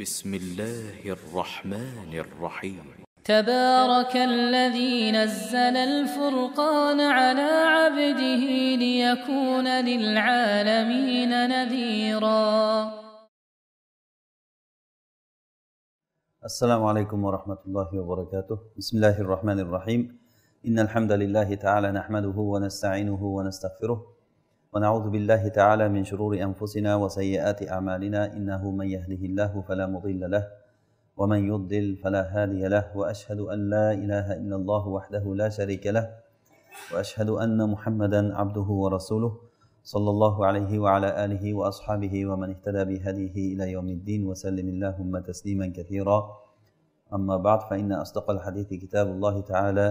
بسم الله الرحمن الرحيم تبارك الذي نزل الفرقان على عبده ليكون للعالمين نذيرا السلام عليكم ورحمة الله وبركاته بسم الله الرحمن الرحيم إن الحمد لله تعالى نحمده ونستعينه ونستغفره ونعوذ بالله تعالى من شرور أنفسنا وسيئات أعمالنا إنه من يهده الله فلا مضل له ومن يضلل فلا هادي له وأشهد أن لا إله إلا الله وحده لا شريك له وأشهد أن محمدا عبده ورسوله صلى الله عليه وعلى آله وأصحابه ومن اهتدى بهديه إلى يوم الدين وسلم اللهم تسليما كثيرا أما بعد فإن أصدق الحديث كتاب الله تعالى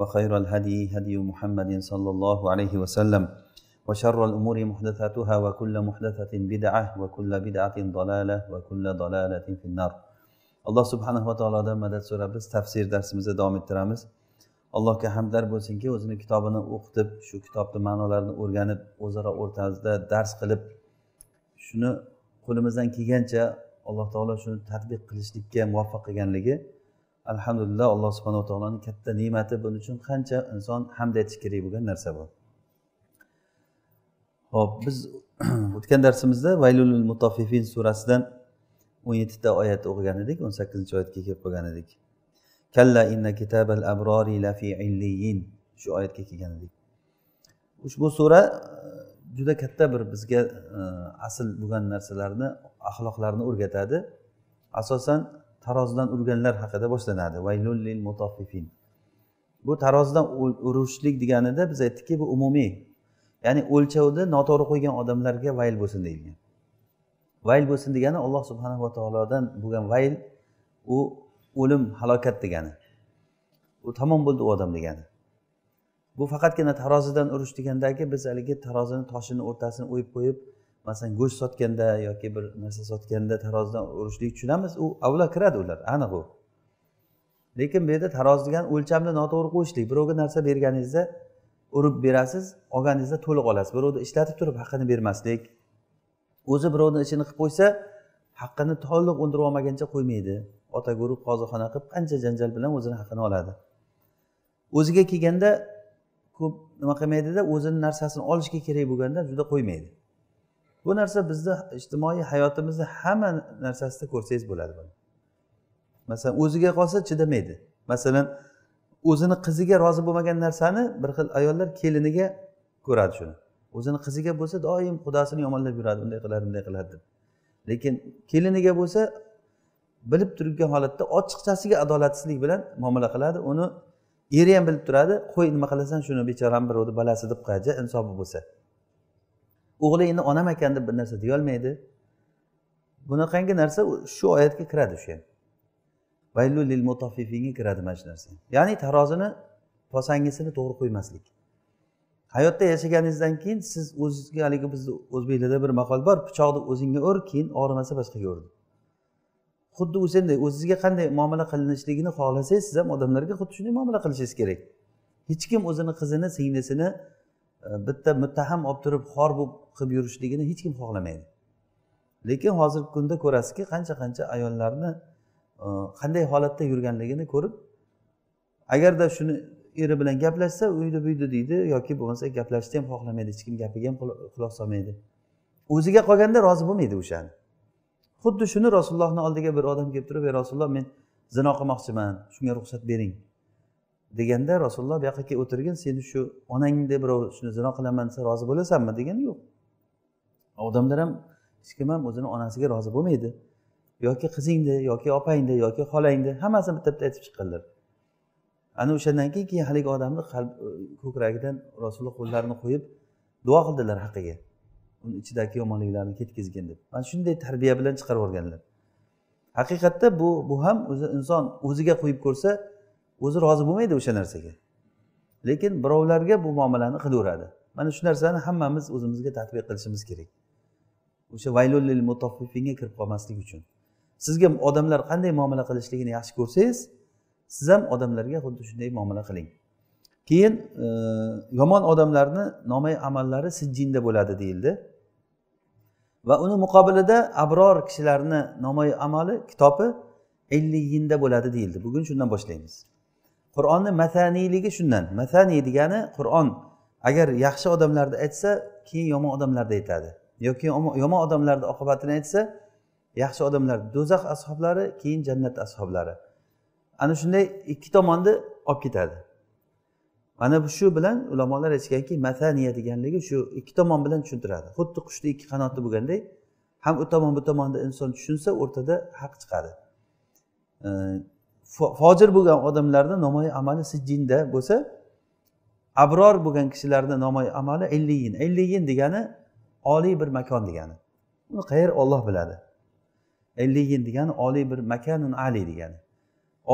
وخير الهدي هدي محمد صلى الله عليه وسلم وشر الأمور محدثاتها وكل محدثة بدعة وكل بدعة ضلالة وكل ضلالة في النار alloh va taolodan madad biz tafsir darsimizni davom ettiramiz allohga hamdlar bo'lsinki o'zini kitobini o'qitib shu kitobni ma'nolarini o'rganib o'zaro o'rtamizda dars qilib shuni qo'limizdan kelgancha alloh taolo shuni tadbiq qilishlikka muvaffaq qilganligi alhamdulillah alloh subhanava taoloni katta ne'mati buning uchun qancha inson hamd aytish kerak bo'lgan narsa bu ho'p biz o'tgan darsimizda vaylulil mutaffifin surasidan o'n yettita oyat o'qigan edik o'n sakkizinchi oyatga kelib qolgan edik kalla inna kitabal abrori lafi illiyin shu oyatga kelgan edik ushbu sura e, juda katta bir bizga e, asl bo'lgan narsalarni axloqlarni o'rgatadi asosan tarozidan urganlar haqida boshlanadi vaylulil mutaffifin bu tarozidan urishlik deganida biz aytdikki bu umumiy ya'ni o'lchovni noto'g'ri qo'ygan odamlarga vayl bo'lsin deyilgan vayl bo'lsin degani alloh subhanava taolodan bo'lgan vayl u o'lim halokat degani u tamom bo'ldi u odam degani bu faqatgina tarozidan urish degandagi biz haligi tarozini toshini o'rtasini o'yib qo'yib masalan go'sht sotganda yoki bir narsa sotganda tarozidan urishlik tushunamiz u avlo kiradi ular aniq u lekin bu yerda taroz degani o'lchamni noto'g'ri qo'yishlik birovga narsa berganingizda urib berasiz olganingizda to'liq olasiz birovni ishlatib turib haqqini bermaslik o'zi birovni ishini qilib qo'ysa haqqini to'liq undirib olmagancha qo'ymaydi ota urib qozixona qilib qancha janjal bilan o'zini haqqini oladi o'ziga kelganda ko'p nima qilmaydida o'zini narsasini olishga kerak bo'lganda juda qo'ymaydi bu narsa bizni ijtimoiy hayotimizni hamma narsasida ko'rsangiz bo'ladi buni masalan o'ziga qolsa chidamaydi masalan o'zini qiziga rozi bo'lmagan narsani bir xil ayollar keliniga ko'radi shuni o'zini qiziga bo'lsa doim xudosini yomonlab yuradi bunday qiladi bunday qiladi deb lekin keliniga bo'lsa bilib turgan holatda ochiqchasiga adolatsizlik bilan muomala qiladi uni eri ham bilib turadi qo'y nima qilasan shuni bechorani birovni balasi deb qo'yadi insofi bo'lsa o'g'li endi onam ekan deb bir narsa deyolmaydi bunaqangi narsa shu oyatga kiradi shu ham lil kiradi mana shu narsa ya'ni tarozini posangisini to'g'ri qo'ymaslik hayotda yashaganingizdan keyin siz o'zizga haligi bizni o'zbeklarda bir maqol bor pichoqni o'zingga ur keyin og'rimasa boshqaga ur xuddi o'shanday o'zizga qanday muomala qilinishligini xohlasangiz siz ham odamlarga xuddi shunday muomala qilishingiz kerak hech kim o'zini qizini singlisini e, bitta muttaham olib turib xor bo'lib qilib yurishligini hech kim xohlamaydi lekin hozirgi kunda ko'rasizki qancha qancha ayollarni qanday holatda yurganligini ko'rib agarda shuni eri bilan gaplashsa uydi buydi deydi yoki bo'lmasa gaplashishni ham xohlamaydi hech kim gapiga ham quloq solmaydi o'ziga qolganda rozi bo'lmaydi o'shani xuddi shuni rasulullohni oldiga bir odam kelib turib ey rasululloh men zino qilmoqchiman shunga ruxsat bering deganda rasululloh bu yoqqa kelib o'tirgin seni shu onangni birov shuni zino qilaman desa rozi bo'lasanmi degani yo'q odamlar ham hech kim ham o'zini onasiga rozi bo'lmaydi yoki qizingni yoki opangni yoki xolangni hammasini bitta bitta aytib chiqqanlar ana o'shandan keyin keyin haligi odamni qalb e, ko'kragidan rasululloh qo'llarini qo'yib duo qildilar haqqiga uni ichidagi yomonliklarni ketkazgin deb mana shunday tarbiya bilan chiqarib yuborganlar haqiqatda bu bu ham o'zi inson o'ziga qo'yib ko'rsa o'zi rozi bo'lmaydi o'sha narsaga lekin birovlarga bu muomalani qilaveradi mana shu narsani hammamiz o'zimizga tatbiq qilishimiz kerak o'sha vaylulil mutoffifinga kirib qolmaslik uchun sizga odamlar qanday muomala qilishligini yaxshi ko'rsangiz siz ham odamlarga xuddi shunday muomala qiling keyin e, yomon odamlarni nomay amallari sijjinda bo'ladi deyildi va uni muqobilida abror kishilarni nomay amali kitobi illiyinda bo'ladi deyildi bugun shundan boshlaymiz qur'onni mataniyligi shundan mataniy degani qur'on agar yaxshi odamlarni aytsa keyin yomon odamlarni aytadi yoki yomon odamlarni oqibatini aytsa yaxshi odamlar do'zax ashoblari keyin jannat ashoblari ana shunday ikki tomonni olib ketadi mana shu bilan ulamolar aytishganki mataniya deganligi shu ikki tomon bilan tushuntiradi xuddi qushni ikki qanoti bo'lganday ham u tomon bu tomonni inson tushunsa o'rtada haq chiqadi fojir bo'lgan odamlarni namoyi amali sijjinda bo'lsa abror bo'lgan kishilarni namoyi amali elliyin elliyin degani oliy bir makon degani uni qayer olloh biladi elliyin degani oliy bir makanun ali degani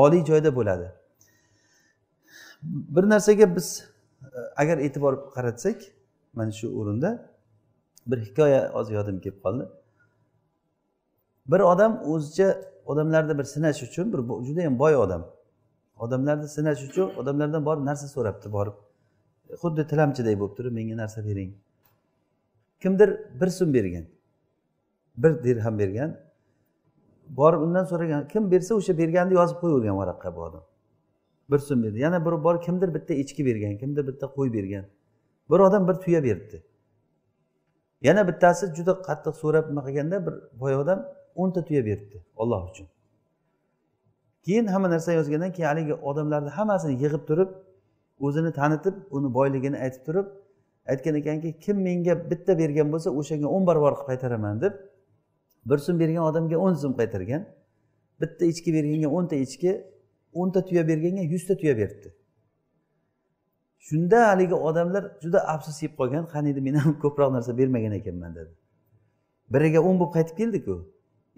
oliy joyda bo'ladi bir narsaga biz e, agar e'tibor qaratsak mana shu o'rinda bir hikoya hozir yodimga kelib qoldi bir odam o'zicha odamlarni bir sinash uchun bir judayam boy odam odamlarni sinash uchun odamlardan borib narsa so'rabdi borib e, xuddi tilamchiday bo'lib turib menga narsa bering kimdir bir so'm bergan bir dirham bergan borib undan so'ragan kim bersa o'sha berganini yozib qo'yavergan varaqqa bu odam bir so'm berdi yana biri bor kimdir bitta echki bergan kimdir bitta qo'y bergan bir odam bir tuya beribdi yana bittasi juda qattiq so'rab nima qilganda bir boy odam o'nta tuya beribdi olloh uchun keyin hamma narsani yozgandan keyin haligi odamlarni hammasini yig'ib turib o'zini tanitib uni boyligini aytib turib aytgan ekanki kim menga bitta bergan bo'lsa o'shanga o'n barobar qilib qaytaraman deb bir so'm bergan odamga o'n so'm qaytargan bitta echki berganga o'nta echki o'nta tuya berganga yuzta tuya beribdi shunda haligi odamlar juda afsus yeb qolgan qani endi men ham ko'proq narsa bermagan ekanman dedi biriga o'n bo'lib qaytib keldiku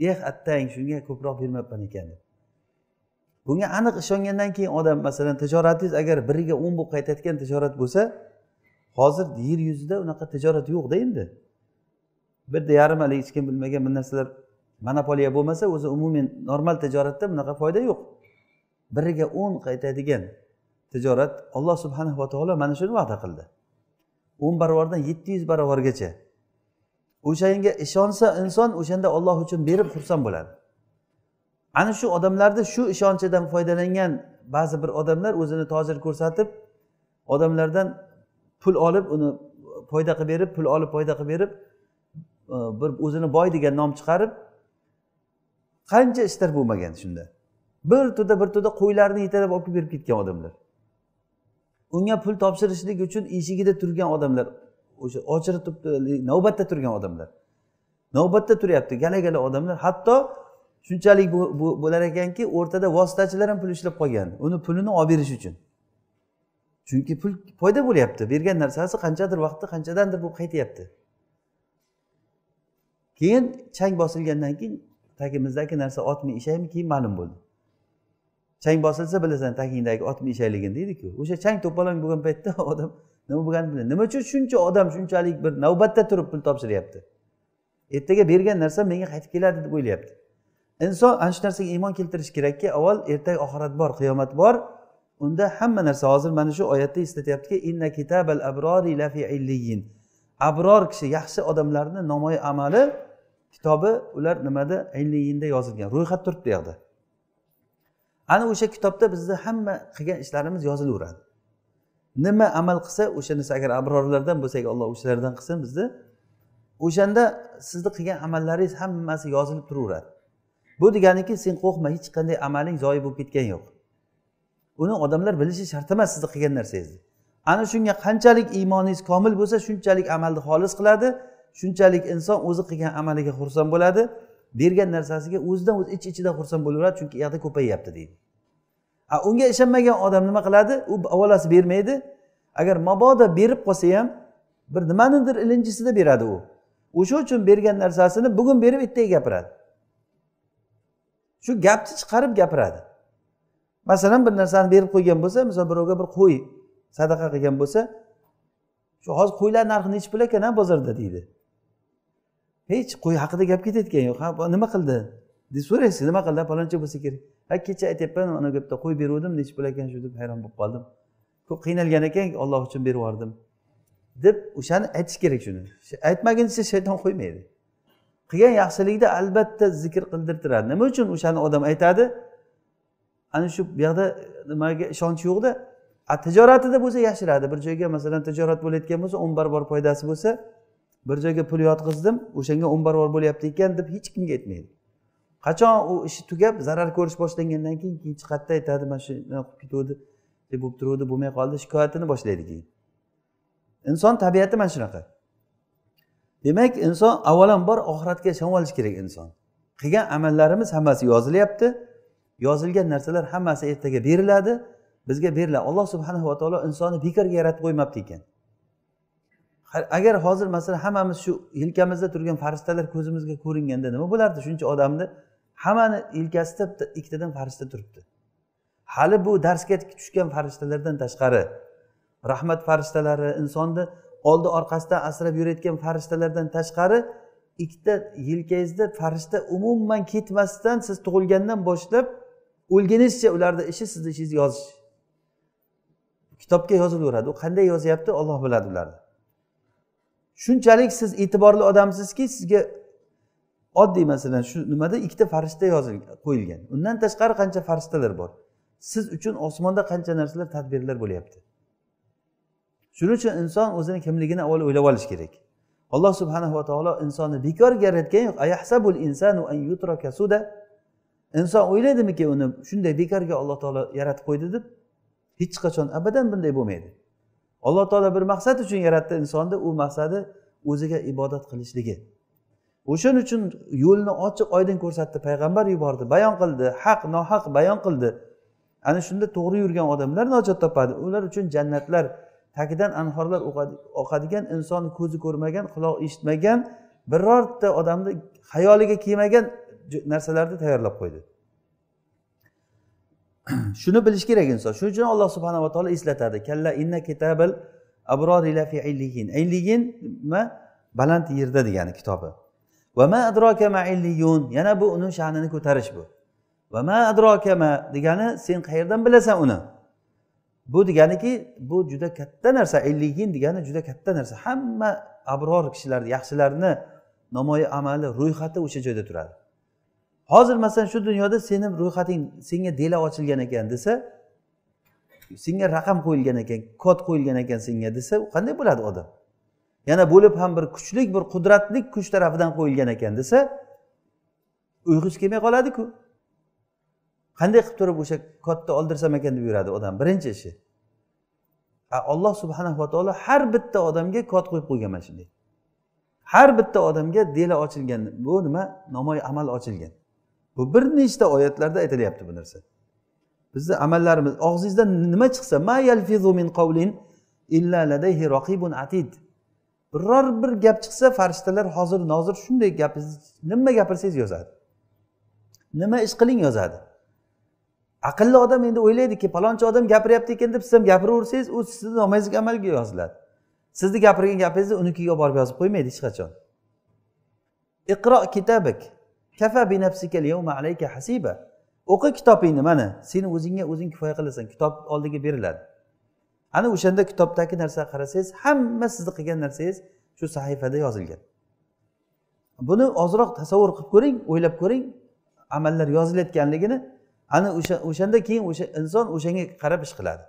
eh attang shunga ko'proq bermabman ekan deb bunga aniq ishongandan keyin odam masalan tijoratingiz agar biriga o'n bo'lib qaytayotgan tijorat bo'lsa hozir yer yuzida unaqa tijorat yo'qda endi bitta yarim haligi hech kim bilmagan bir narsalar monopoliya bo'lmasa o'zi umuman normal tijoratda bunaqa foyda yo'q biriga o'n qaytadigan tijorat alloh subhanahu va taolo mana shuni va'da qildi o'n barobardan yetti yuz barobargacha o'shanga ishonsa inson o'shanda olloh uchun berib xursand bo'ladi ana shu odamlarni shu ishonchidan foydalangan ba'zi bir odamlar o'zini tojir ko'rsatib odamlardan pul olib uni foyda qilib berib pul olib foyda qilib berib Э, bir o'zini boy degan nom chiqarib qancha ishlar bo'lmagan shunda bir turda bir turda qo'ylarni yetalab olib berib ketgan odamlar unga pul topshirishlik uchun eshigida turgan odamlar o'sha ochirib turibdi navbatda turgan odamlar navbatda turyapti gala gala odamlar hatto shunchalik bo'lar ekanki o'rtada vositachilar ham pul ishlab qolgan uni pulini olib berish uchun chunki pul foyda bo'lyapti bergan narsasi qanchadir vaqtda qanchadandir bo'lib qaytyapti keyin chang bosilgandan keyin tagimizdagi narsa otmi eshakmi keyin ma'lum bo'ldi chang bosilsa bilasan tagingdagi otmi eshakligini deydiku o'sha chang to'polon bo'lgan paytda odam nima bo'lganini nima uchun shuncha odam shunchalik bir navbatda turib pul topshiryapti ertaga bergan narsa menga qaytib keladi deb o'ylayapti inson ana shu narsaga iymon keltirishi kerakki avval ertaga oxirat bor qiyomat bor unda hamma narsa hozir mana shu oyatda eslatyaptiki inna kitabal abrori lafi abror kishi yaxshi odamlarni namoyi amali kitobi ular nimada ayniyinda yozilgan ro'yxat turibdi u yoqda ana o'sha kitobda bizni hamma qilgan ishlarimiz yozilaveradi nima amal qilsa o'sha narsa agar abrorlardan bo'lsak alloh o'shalardan qilsin bizni o'shanda sizni qilgan amallaringiz hammasi yozilib turaveradi bu deganiki sen qo'rqma hech qanday amaling zoyi bo'lib ketgani yo'q uni odamlar bilishi shart emas sizni qilgan narsangizni ana shunga qanchalik iymoningiz komil bo'lsa shunchalik amalni xolis qiladi shunchalik inson o'zi qilgan amaliga xursand bo'ladi bergan narsasiga o'zidan o'zi ich ichidan xursand bo'laveradi chunki uyoqda ko'payyapti deydi a unga ishonmagan odam nima qiladi u avvalasi bermaydi agar mabodo berib qolsa ham bir nimanidir ilinjisida beradi u o'sha uchun bergan narsasini bugun berib ertaga gapiradi shu gapni chiqarib gapiradi masalan bir narsani berib qo'ygan bo'lsa misol birovga bir qo'y sadaqa qilgan bo'lsa shu hozir qo'ylar narxi nechi pul ekan a bozorda deydi hech qo'y haqida gap ketayotgani yo'q ha nima qildi deb so'raysiz nima qildi paloncha bo'lsa kerak ha kecha aytyapman ana gapda qo'y beruvdim nechi pul ekan shu deb hayron bo'lib qoldim ko'p qiynalgan ekan olloh uchun berib yubordim deb o'shani aytish kerak shuni aytmaguncha shayton qo'ymaydi qilgan yaxshiligida albatta zikr qildirtiradi nima uchun o'shani odam aytadi ana shu buyoqda nimaga ishonchi yo'qda tijoratida bo'lsa yashiradi bir joyga masalan tijorat bo'layotgan bo'lsa o'n barobar foydasi bo'lsa bir joyga pul yotqizdim o'shanga o'n barobar bo'lyapti ekan deb hech kimga aytmaydi qachon u ishi tugab zarar ko'rish boshlangandan keyin keyin chiqadida aytadi mana shu qilib ketuvdi deb bo'lib turuvdi bo'lmay qoldi shikoyatini boshlaydi keyin inson tabiati mana shunaqa demak inson avvalambor oxiratga shamolish kerak inson qilgan amallarimiz hammasi yozilyapti yozilgan narsalar hammasi ertaga beriladi bizga beriladi alloh subhanava taolo insonni bekorga yaratib qo'ymabdi ekan agar hozir masalan hammamiz shu yelkamizda turgan farishtalar ko'zimizga ko'ringanda nima bo'lardi shuncha odamni hammani yelkasida bitta ikkitadan farishta turibdi hali bu darsga tushgan farishtalardan tashqari rahmat farishtalari insonni oldi orqasidan asrab yurayotgan farishtalardan tashqari ikkita yelkangizda farishta umuman ketmasdan siz tug'ilgandan boshlab o'lgunizcha ularni ishi sizni ishingizni yozish kitobga yozilaveradi u qanday yozyapti olloh biladi ularni shunchalik siz e'tiborli odamsizki sizga oddiy masalan shu nimada ikkita farishta yozilgan qo'yilgan undan tashqari qancha farishtalar bor siz uchun osmonda qancha narsalar tadbirlar bo'lyapti shuning uchun inson o'zini kimligini avval o'ylab olish kerak alloh subhanahu va taolo insonni bekor yaratgani yo'q ayahsabul insanu an yutraka suda inson o'ylaydimiki uni shunday bekorga alloh taolo yaratib qo'ydi deb hech qachon abadan bunday bo'lmaydi alloh taolo bir maqsad uchun yaratdi insonni u maqsadi o'ziga ibodat qilishligi o'shaning uchun yo'lni ochiq oydin ko'rsatdi payg'ambar yubordi bayon qildi haq nohaq bayon qildi ana shunda to'g'ri yurgan odamlar nojot topadi ular uchun jannatlar tagidan anhorlar oqadigan inson ko'zi ko'rmagan quloq eshitmagan birorta odamni xayoliga kelmagan narsalarni tayyorlab qo'ydi shuni bilish kerak inson shuning uchun alloh subhanava taolo eslatadi kalla inna kitabal abrori lafi nima baland yerda degani kitobi va ma adroka illiyun yana bu uni sha'nini ko'tarish bu va ma degani sen qayerdan bilasan uni bu deganiki bu juda katta narsa illiyin degani juda katta narsa hamma abror kishilarni yaxshilarni namoyi amali ro'yxati o'sha joyda turadi hozir masalan shu dunyoda seni ro'yxating senga dela ochilgan ekan desa senga raqam qo'yilgan ekan kod qo'yilgan ekan senga desa u qanday bo'ladi odam yana bo'lib ham bir kuchlik bir qudratlik kuch tarafidan qo'yilgan ekan desa uyg'usi kelmay qoladiku qanday qilib turib o'sha kodni oldirsam ekan deb yuradi odam birinchi ishi alloh va taolo har bitta odamga kod qo'yib qo'ygan mana shunday har bitta odamga deli ochilgan bu nima namoy amal ochilgan bu bir nechta oyatlarda aytilyapti bu narsa bizni amallarimiz og'zingizdan nima chiqsa ma yalfizu min qavlin illa ladayhi raqibun atid biror bir gap chiqsa farishtalar hozir nozir shunday gapingiz nima gapirsangiz yozadi nima ish qiling yozadi aqlli odam endi o'ylaydiki palonchi odam gapiryapti ekan deb siz ham gapiraversangiz u sizni nomingizga amalga yoziladi sizni gapirgan gapingizni unikiga borib yozib qo'ymaydi hech qachon iqro kitabik kafa bi nafsikal yawma alayka hasiba o'qi kitobingni mana seni o'zingga o'zing kifoya qilasan kitob oldiga beriladi ana o'shanda kitobdagi narsa qarasangiz hamma sizni qilgan narsangiz shu sahifada yozilgan buni ozroq tasavvur qilib ko'ring o'ylab ko'ring amallar yozilayotganligini ana o'sha o'shanda keyin o'sha inson o'shanga qarab ish qiladi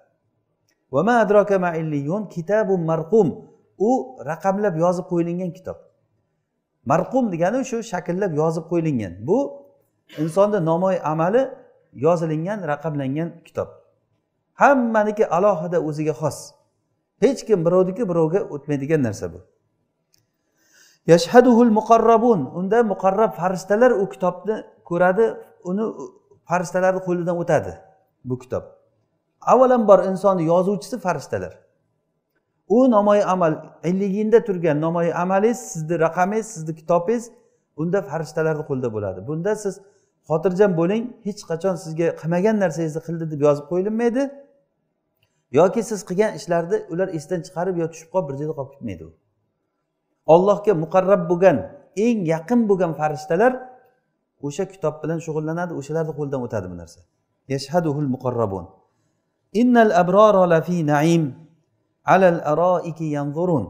kitabun marqum u raqamlab yozib qo'yilgan kitob marqum degani shu shakllab yozib qo'yilgan bu insonni nomoy amali yozilingan raqamlangan kitob hammaniki alohida o'ziga xos hech kim birovniki birovga o'tmaydigan narsa bu yashhaduhul muqarrabun unda muqarrab farishtalar u kitobni ko'radi uni farishtalarni qo'lidan o'tadi bu kitob avvalambor insonni yozuvchisi farishtalar u namoyi amal illiginda turgan namoyi amalingiz sizni raqamingiz sizni kitobingiz unda farishtalarni qo'lida bo'ladi bunda siz xotirjam bo'ling hech qachon sizga qilmagan narsangizni qildi deb yozib qo'yilinmaydi yoki siz qilgan ishlarni ular esdan chiqarib yo tushib qolib bir joyda qolib ketmaydi u ollohga muqarrab bo'lgan eng yaqin bo'lgan farishtalar o'sha kitob bilan shug'ullanadi o'shalarni qo'lidan o'tadi bu narsa yashaduhul muqarrabun innal abrora lafi naim alal aroiki yanzurun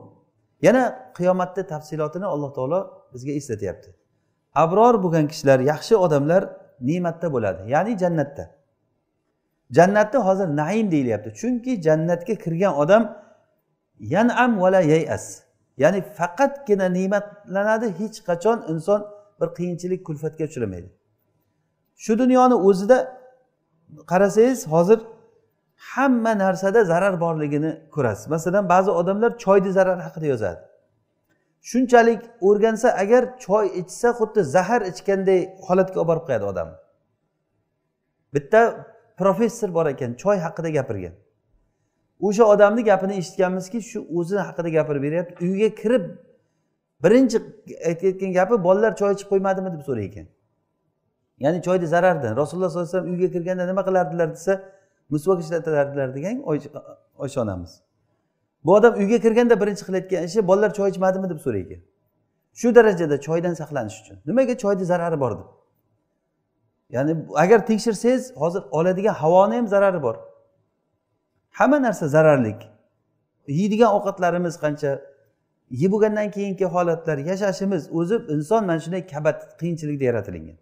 yana qiyomatni tafsilotini alloh taolo bizga eslatyapti abror bo'lgan kishilar yaxshi odamlar ne'matda bo'ladi ya'ni jannatda jannatni hozir naim deyilyapti chunki jannatga kirgan odam yanam vala yayas ya'ni faqatgina ne'matlanadi hech qachon inson bir qiyinchilik kulfatga uchramaydi shu dunyoni o'zida qarasangiz hozir hamma narsada zarar borligini ko'rasiz masalan ba'zi odamlar choyni zarar haqida yozadi shunchalik o'rgansa agar choy ichsa xuddi zahar ichganday holatga olib borib qo'yadi odamni bitta professor bor ekan choy haqida gapirgan o'sha odamni gapini eshitganmizki shu o'zini haqida gapirib beryapti uyga kirib birinchi aytayotgan gapi bolalar choy ichib qo'ymadimi deb so'raydi ekan ya'ni choyni zararidan rasululloh sollallohu alayhi vasallam uyga kirganda nima qilardilar desa musvak ishlatilardilar degan oysha onamiz bu odam uyga kirganda birinchi qilayotgan ishi bolalar choy ichmadimi deb so'raydi shu darajada choydan saqlanish uchun nimaga choyni zarari bor deb ya'ni agar tekshirsangiz hozir oladigan havoni ham zarari bor hamma narsa zararlik yeydigan ovqatlarimiz qancha yeb bo'lgandan keyingi holatlar yashashimiz o'zi inson mana shunday kabat qiyinchilikda yaratilgan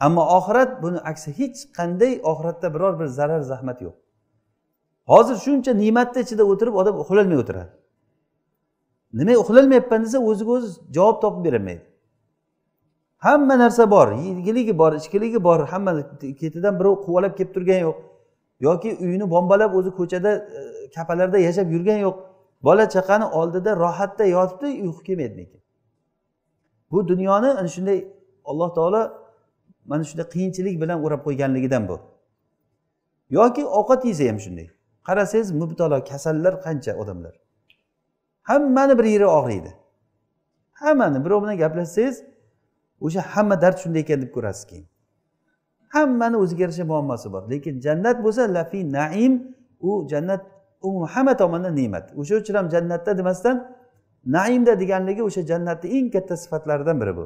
ammo oxirat buni aksi hech qanday oxiratda biror bir zarar zahmat yo'q hozir shuncha ne'matni ichida o'tirib odam uxlolmay o'tiradi nimaga uxlolmayapman desa o'ziga o'zi javob topib berolmaydi hamma narsa bor yegiligi bor ichkiligi bor hamma ketidan birov quvalab kelib turgani yo'q yoki uyini bombalab o'zi ko'chada e, kapalarda yashab yurgani yo'q bola chaqani oldida rohatda yotibdi uyqu kelmaydi lekin bu dunyoni ana shunday alloh taolo mana shunday qiyinchilik bilan o'rab qo'yganligidan bu yoki ovqat yesa ham shunday qarasangiz mubtalo kasallar qancha odamlar hammani bir yeri og'riydi hammani birov bilan gaplashsangiz o'sha hamma dard shunday ekan deb ko'rasiz keyin hammani o'ziga yarasha muammosi bor lekin jannat bo'lsa lafi naim u jannat umuman hamma tomondan ne'mat o'sha uchun ham jannatda demasdan naimda deganligi o'sha jannatni eng katta sifatlaridan biri bu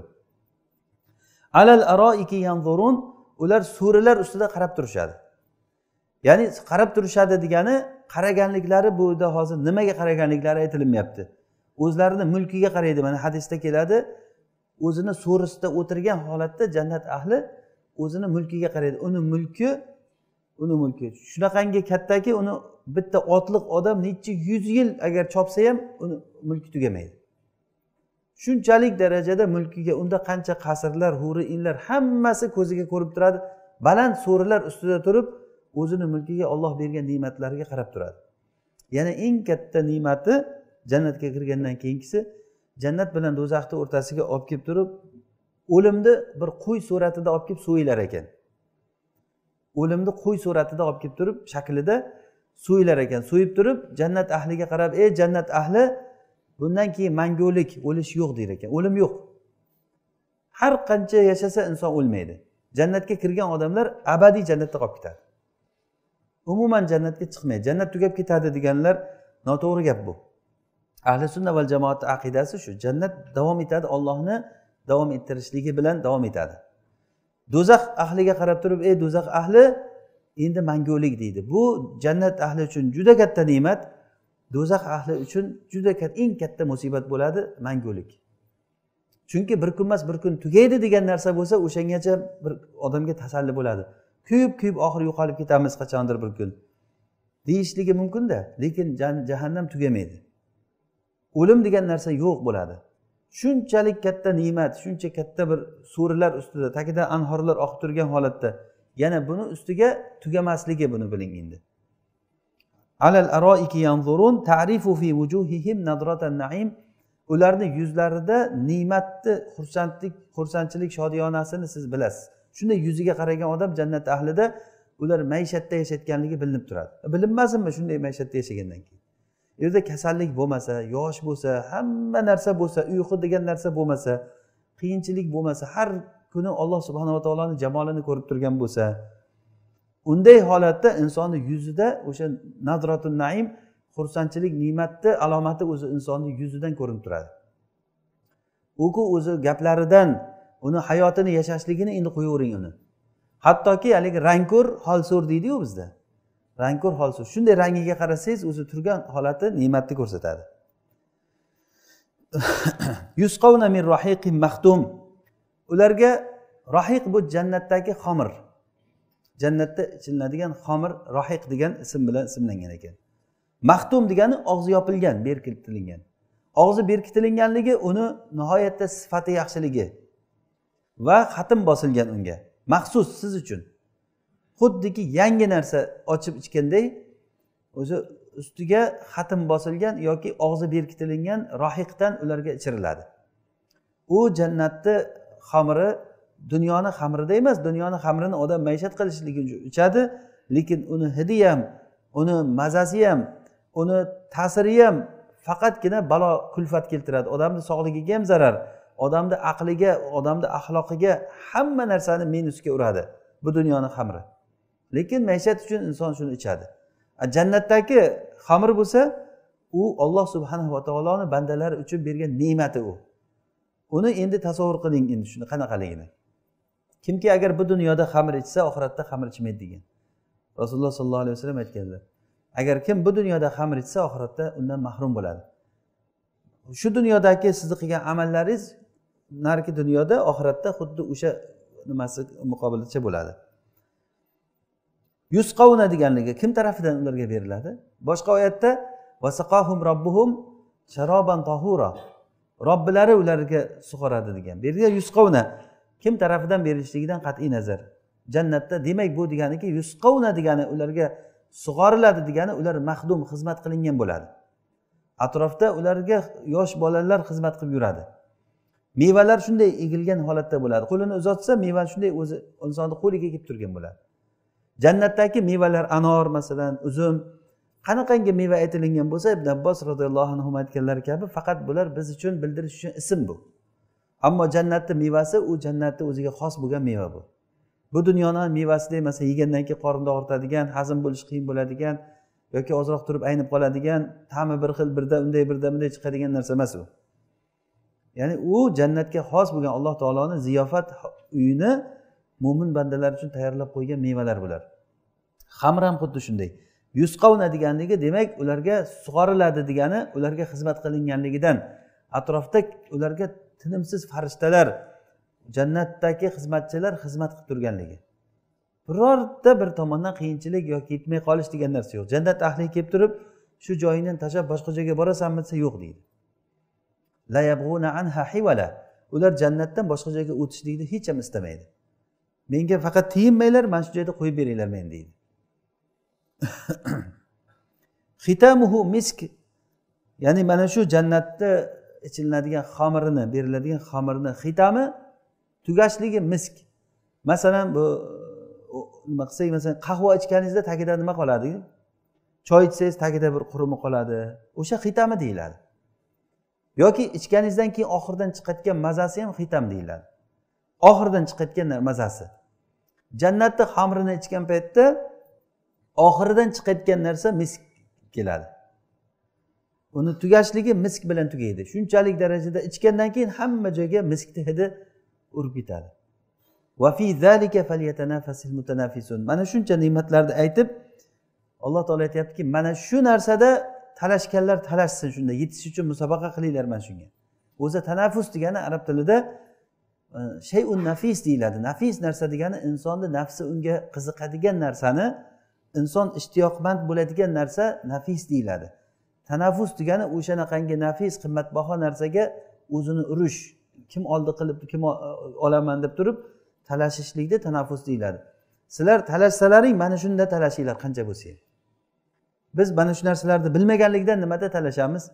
alal aroiki yanzurun ular so'rilar ustida qarab turishadi ya'ni qarab turishadi degani qaraganliklari bu yerda hozir nimaga qaraganliklari aytilmayapti o'zlarini mulkiga qaraydi mana hadisda keladi o'zini so'risida o'tirgan holatda jannat ahli o'zini mulkiga qaraydi uni mulki uni mulki shunaqangi kattaki uni bitta otliq odam necha yuz yil agar chopsa ham uni mulki tugamaydi shunchalik darajada mulkiga unda qancha qasrlar huri inlar hammasi ko'ziga ko'rib turadi baland so'rilar ustida turib o'zini mulkiga olloh bergan ne'matlariga qarab turadi yana eng katta ne'mati jannatga kirgandan keyingisi jannat bilan do'zaxni o'rtasiga olib kelib turib o'limni bir qo'y suratida olib kelib so'yilar ekan o'limni qo'y suratida olib kelib turib shaklida so'yilar ekan so'yib turib jannat ahliga qarab ey jannat ahli bundan keyin mangulik o'lish yo'q deydi ekan o'lim yo'q har qancha yashasa inson o'lmaydi jannatga kirgan odamlar abadiy jannatda qolib ketadi umuman jannatga chiqmaydi jannat tugab ketadi deganlar noto'g'ri gap bu ahli sunna val jamoatni aqidasi shu jannat davom etadi ollohni davom ettirishligi bilan davom etadi do'zax ahliga qarab turib ey do'zax ahli endi mangulik deydi bu jannat ahli uchun juda katta ne'mat do'zax ahli uchun juda katta eng katta musibat bo'ladi mangulik chunki bir kun emas bir kun tugaydi degan narsa bo'lsa o'shangacha bir odamga tasalli bo'ladi kuyib kuyib oxiri yo'qolib ketamiz qachondir bir kun deyishligi mumkinda lekin jahannam tugamaydi o'lim degan narsa yo'q bo'ladi shunchalik katta ne'mat shuncha katta bir so'rilar ustida tagida anhorlar oqib turgan holatda yana buni ustiga tugamasligi buni biling endi ularni yuzlarida ne'matni xursandlik xursandchilik shodiyonasini siz bilasiz shunday yuziga qaragan odam jannat ahlida ular maishatda yashayotganligi bilinib turadi bilinmasinmi shunday maishatda yashagandan keyin u yerda kasallik bo'lmasa yosh bo'lsa hamma narsa bo'lsa uyqu degan narsa bo'lmasa qiyinchilik bo'lmasa har kuni olloh subhanava taoloni jamolini ko'rib turgan bo'lsa unday holatda insonni yuzida o'sha nadrotun naim xursandchilik ne'matni alomati o'zi insonni yuzidan ko'rinib turadi uku o'zi gaplaridan uni hayotini yashashligini endi qo'yavering uni hattoki haligi rangko'r holso'r deydiyu bizda rangko'r holso'r shunday rangiga qarasangiz o'zi turgan holati ne'matni ko'rsatadi yusqovna min rohiqi maxtum ularga rohiq bu jannatdagi xomir jannatda ichiladigan xomir rohiq degan ism bilan ismlangan ekan maxtum degani og'zi yopilgan berkitilingan og'zi berkitilinganligi uni nihoyatda sifati yaxshiligi va xatm bosilgan unga maxsus siz uchun xuddiki yangi narsa ochib ichganday o'zi ustiga xatm bosilgan yoki og'zi berkitilingan rohiqdan ularga ichiriladi u jannatni xomiri dunyoni xamrida emas dunyoni xamrini odam maishat qilishligi uchun ichadi lekin uni hidi ham uni mazasi ham uni ta'siri ham faqatgina balo kulfat keltiradi odamni sog'ligiga ham zarar odamni aqliga odamni axloqiga hamma narsani minusga uradi bu dunyoni xamri lekin maishat uchun inson shuni ichadi jannatdagi xamir bo'lsa u olloh subhanava taoloni bandalari uchun bergan ne'mati u uni endi tasavvur qiling endi shuni qanaqaligini kimki agar bu dunyoda xamir ichsa oxiratda xamir ichmaydi degan rasululloh sollallohu alayhi vasallam aytganlar agar kim bu dunyoda xamir ichsa oxiratda undan mahrum bo'ladi shu dunyodagi sizni qilgan amallaringiz narigi dunyoda oxiratda xuddi o'sha nimasi muqobilicha bo'ladi yusqovna deganligi kim tarafidan ularga beriladi boshqa oyatda vasaqohum robbuhum sharoban tohura robbilari ularga sug'oradi degan bu yerda yusqovna kim tarafidan berilishligidan qat'iy nazar jannatda demak bu deganiki yusqovna degani ularga sug'oriladi degani ular mahdum xizmat qilingan bo'ladi atrofda ularga yosh bolalar xizmat qilib yuradi mevalar shunday egilgan holatda bo'ladi qo'lini uzatsa meva shunday o'zi insonni qo'liga kelib turgan bo'ladi jannatdagi mevalar anor masalan uzum qanaqangi meva aytilingan bo'lsa ibn abbos roziyallohu anhu aytganlari kabi faqat bular biz uchun bildirish uchun ism bu ammo jannatni mevasi u jannatni o'ziga xos bo'lgan meva bu bu dunyoni mevasidek masalan yegandan keyin qorinni og'ritadigan hazm bo'lishi qiyin bo'ladigan yoki ozroq turib aynib qoladigan ta'mi bir xil birda unday birda bunday chiqadigan narsa emas u ya'ni u jannatga xos bo'lgan alloh taoloni ziyofat uyini mo'min bandalar uchun tayyorlab qo'ygan mevalar bular xamr ham xuddi shunday yusqovna deganligi demak ularga sug'oriladi degani ularga xizmat qilinganligidan atrofda ularga tinimsiz farishtalar jannatdagi xizmatchilar xizmat qilib turganligi birorta bir tomondan qiyinchilik yoki yetmay qolish degan narsa yo'q jannat ahli kelib turib shu joyingdan tashlab boshqa joyga borasanmi desa yo'q deydi ular jannatdan boshqa joyga o'tishlikni hech ham istamaydi menga faqat tiyinmanglar mana shu joyda qo'yib beringlar meni deydi ya'ni mana shu jannatni ichilinadigan xomirini beriladigan xomirni xitami tugashligi misk masalan bu nima qilsak masalan qahva ichganingizda tagida nima qoladi choy ichsangiz tagida bir qurumi qoladi o'sha xitami deyiladi yoki ichganingizdan keyin oxiridan chiqayotgan mazasi ham xitam deyiladi oxiridan chiqayotgan mazasi jannatni xamrini ichgan paytda oxiridan chiqayotgan narsa misk keladi uni tugashligi misk bilan tugaydi shunchalik darajada ichgandan keyin hamma joyga miskni hidi urib ketadi mana shuncha ne'matlarni aytib alloh taolo aytyaptiki mana shu narsada talashganlar talashsin shunda yetish uchun musobaqa qilinglar mana shunga o'zi tanafus degani arab tilida e, shayun nafis deyiladi nafis narsa degani insonni nafsi unga qiziqadigan narsani inson ishtiyoqmand bo'ladigan narsa nafis deyiladi tanaffus degani o'shanaqangi nafis qimmatbaho narsaga o'zini urish kim oldi qilib kim e, olaman deb turib talashishlikni tanaffus deyiladi sizlar talashsalaring mana shunda talashinglar qancha bo'lsa ham biz mana shu narsalarni bilmaganlikdan nimada talashamiz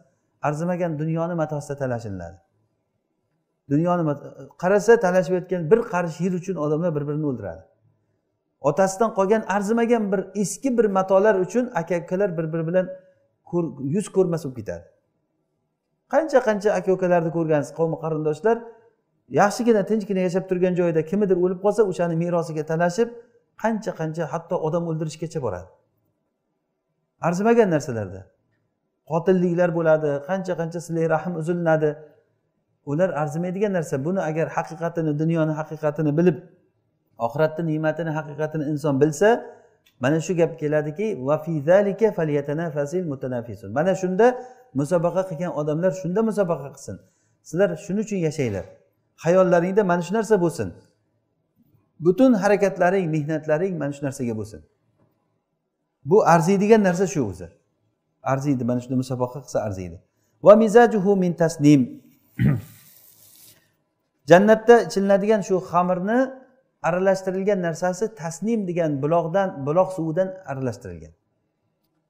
arzimagan dunyoni matosida talashiladi dunyoni e, qarasa talashayotgan bir qarish yer uchun odamlar bir birini o'ldiradi otasidan qolgan arzimagan bir eski bir matolar uchun aka ukalar bir biri bilan yuz ko'rmas bo'lib ketadi qancha qancha aka ukalarni ko'rgansiz qavmi qarindoshlar yaxshigina tinchgina yashab turgan joyida kimidir o'lib qolsa o'shani merosiga talashib qancha qancha hatto odam o'ldirishgacha boradi arzimagan narsalarda qotilliklar bo'ladi qancha qancha silay rahm uzilinadi ular arzimaydigan narsa buni agar haqiqatini dunyoni haqiqatini bilib oxiratni ne'matini haqiqatini inson bilsa mana shu gap keladiki mana shunda musobaqa qilgan odamlar shunda musobaqa qilsin sizlar shuning uchun yashanglar hayollaringda mana shu narsa bo'lsin butun harakatlaring mehnatlaring mana shu narsaga bo'lsin bu arziydigan narsa shu o'zi arziydi mana shunda musobaqa qilsa arziydi va mizajuhu min tasnim jannatda ichilinadigan shu xamirni aralashtirilgan narsasi tasnim degan buloqdan buloq suvidan aralashtirilgan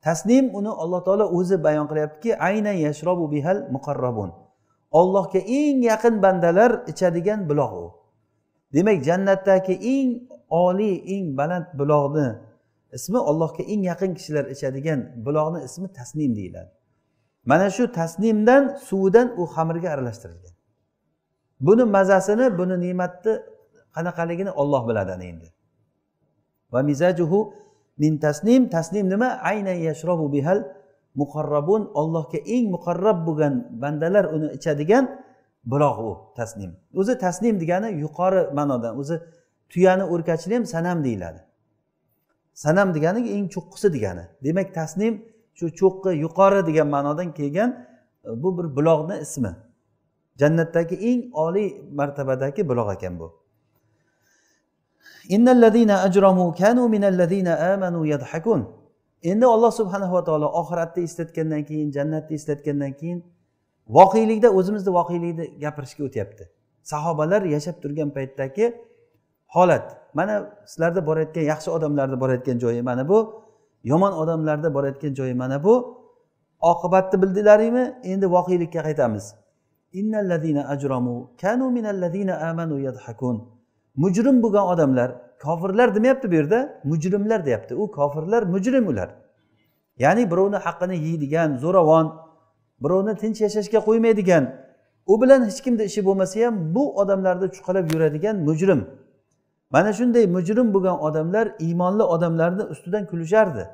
tasnim uni alloh taolo o'zi bayon qilyaptiki aynan yashrobu bihal muqarrabun ollohga eng yaqin bandalar ichadigan buloq u demak jannatdagi eng oliy eng baland buloqni ismi allohga eng yaqin kishilar ichadigan buloqni ismi tasnim deyiladi mana shu tasnimdan suvidan u xamirga aralashtirilgan buni mazasini buni ne'matni qanaqaligini olloh biladi ana endi va mizajuhu min tasnim tasnim nima aynan yashrobu bihal muqarrabun ollohga eng muqarrab bo'lgan bandalar uni ichadigan buloq u tasnim o'zi tasnim degani yuqori ma'noda o'zi tuyani o'rkachini ham sanam deyiladi sanam degani eng cho'qqisi degani demak tasnim shu cho'qqi yuqori degan ma'nodan kelgan e, bu bir buloqni ismi jannatdagi eng oliy martabadagi buloq ekan bu endi olloh subhanava taolo oxiratni eslatgandan keyin jannatni eslatgandan keyin voqelikda o'zimizni voqelikni gapirishga o'tyapti sahobalar yashab turgan paytdagi holat mana sizlarda borayotgan yaxshi odamlarni borayotgan joyi mana bu yomon odamlarda borayotgan joyi mana bu oqibatni bildilaringmi endi voqelikka qaytamiz mujrim bo'lgan odamlar kofirlar demayapti bu yerda mujrimlar deyapti u kofirlar mujrim ular ya'ni birovni haqqini yeydigan zo'ravon birovni tinch yashashga qo'ymaydigan u bilan hech kimni ishi bo'lmasa ham bu odamlarni chuqalab yuradigan mujrim mana shunday mujrim bo'lgan odamlar iymonli odamlarni ustidan kulishardi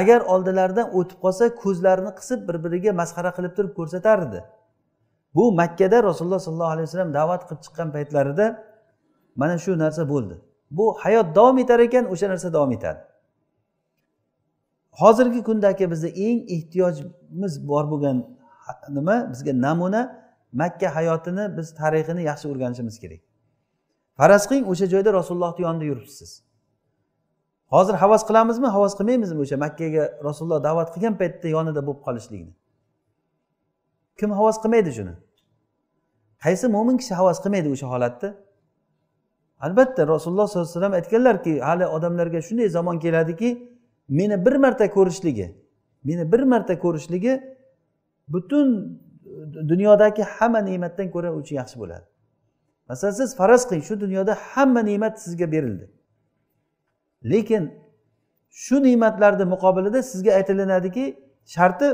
agar oldilaridan o'tib qolsa ko'zlarini qisib bir biriga masxara qilib turib ko'rsatardi bu makkada rasululloh sollallohu alayhi vasallam da'vat qilib chiqqan paytlarida mana shu narsa bo'ldi bu hayot davom etar ekan o'sha narsa davom etadi hozirgi kundagi bizni eng ehtiyojimiz bor bo'lgan nima bizga namuna makka hayotini biz tarixini yaxshi o'rganishimiz kerak faraz qiling o'sha joyda rasulullohni yonida yuribsiz hozir havas qilamizmi havas qilmaymizmi o'sha makkaga rasululloh da'vat qilgan paytda yonida bo'lib qolishlikni kim havas qilmaydi shuni qaysi mo'min kishi havas qilmaydi o'sha holatni albatta rasululloh sollallohu alayhi vasallam aytganlarki hali odamlarga shunday zamon keladiki meni bir marta ko'rishligi meni bir marta ko'rishligi butun dunyodagi hamma ne'matdan ko'ra uchun yaxshi bo'ladi masalan siz faraz qiling shu dunyoda hamma ne'mat sizga berildi lekin shu ne'matlarni muqobilida sizga aytilinadiki sharti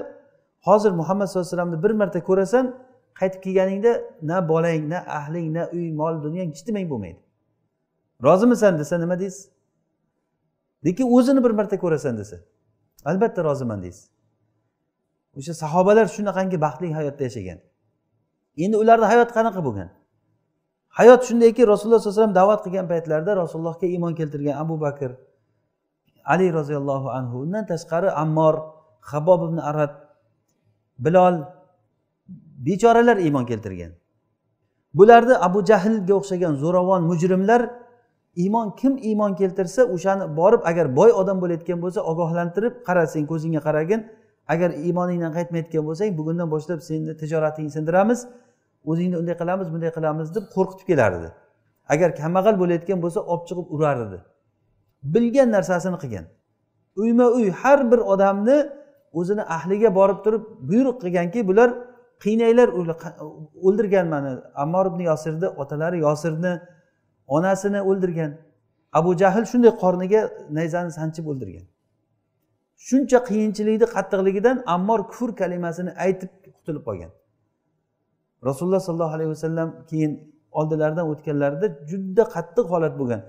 hozir muhammad sallallohu alayhi vasallamni bir marta ko'rasan qaytib kelganingda na bolang na ahling na uy mol dunyong hech nimang bo'lmaydi rozimisan desa nima deysiz lekin o'zini bir marta ko'rasan desa albatta roziman deysiz o'sha sahobalar shunaqangi baxtli hayotda yashagan endi ularni hayoti qanaqa bo'lgan hayot shundayki rasululloh sallallohu alayhi vasallam da'vat qilgan paytlarida rasulullohga iymon keltirgan abu bakr ali roziyallohu anhu undan tashqari ammor habob ibn arad bilol bechoralar iymon keltirgan bularni abu jahlga o'xshagan zo'ravon mujrimlar iymon kim iymon keltirsa o'shani borib agar boy odam bo'layotgan bo'lsa ogohlantirib qara sen ko'zingga qaragin agar iymoningdan qaytmayotgan bo'lsang bugundan boshlab seni tijoratingni sindiramiz o'zingni unday qilamiz bunday qilamiz deb qo'rqitib kelardi agar kambag'al bo'layotgan bo'lsa olib chiqib urardi bilgan narsasini qilgan uyma uy har bir odamni o'zini ahliga borib turib buyruq qilganki bular qiynanglar o'ldirgan mani ammor ibn yosirni otalari yosirni onasini o'ldirgan abu jahl shunday qorniga nayzani sanchib o'ldirgan shuncha qiyinchilikni qattiqligidan ammor kufr kalimasini aytib qutulib qolgan rasululloh sollallohu alayhi vasallam keyin oldilaridan o'tganlarida juda qattiq holat bo'lgan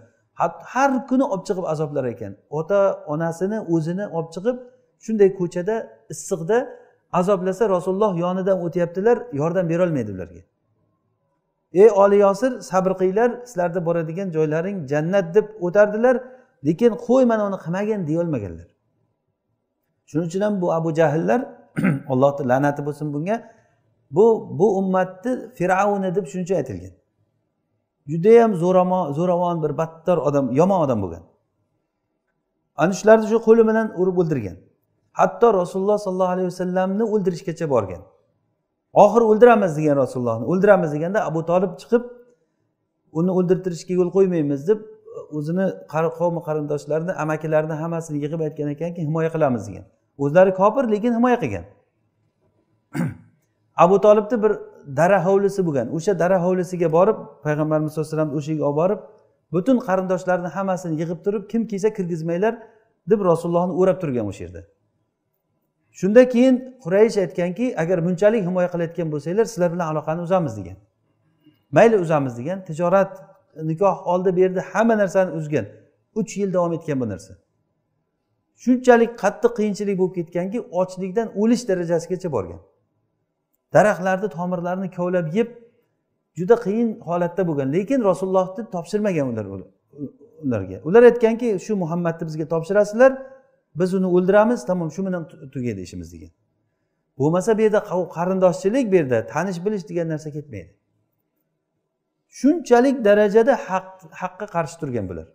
har kuni olib chiqib azoblar ekan ota onasini o'zini olib chiqib shunday ko'chada issiqda azoblasa rasululloh yonidan o'tyaptilar yordam berolmaydi ularga ey oli yosir sabr qilinglar sizlarni boradigan joylaring jannat deb o'tardilar lekin qo'y mana uni qilmagin deyolmaganlar shuning uchun ham bu abu jahllar allohni la'nati bo'lsin bunga bu bu ummatni fir'avni deb shuncha aytilgan judayam zo'ramon zo'ravon bir battar odam yomon odam bo'lgan ana shularni shu qo'li bilan urib o'ldirgan hatto rasululloh sollallohu alayhi vasallamni o'ldirishgacha borgan oxiri o'ldiramiz degan rasulullohni o'ldiramiz deganda abu tolib chiqib uni o'ldirtirishga yo'l qo'ymaymiz deb o'zini qavmi qarindoshlarini amakilarini hammasini yig'ib aytgan ekanki himoya qilamiz degan o'zlari kofir lekin himoya qilgan abu tolibni bir dara hovlisi bo'lgan o'sha dara hovlisiga borib payg'ambarimiz sallallohu alayhi vasallam o'sha yerga olib borib butun qarindoshlarini hammasini yig'ib turib kim kelsa kirgizmanglar deb rasulullohni o'rab turgan o'sha yerda shunda keyin quraysh aytganki agar bunchalik himoya qilayotgan bo'lsanglar sizlar bilan aloqani uzamiz degan mayli uzamiz degan tijorat nikoh oldi berdi hamma narsani uzgan uch yil davom etgan bu narsa shunchalik qattiq qiyinchilik bo'lib ketganki ochlikdan o'lish darajasigacha borgan daraxtlarni tomirlarini kovlab yeb juda qiyin holatda bo'lgan lekin rasulullohni topshirmagan ular ularga ular aytganki shu muhammadni bizga topshirasizlar biz uni o'ldiramiz tamom shu bilan tugaydi ishimiz degan bo'lmasa bu yerda qarindoshchilik bu yerda tanish bilish degan narsa ketmaydi shunchalik darajada haqqa qarshi turgan bular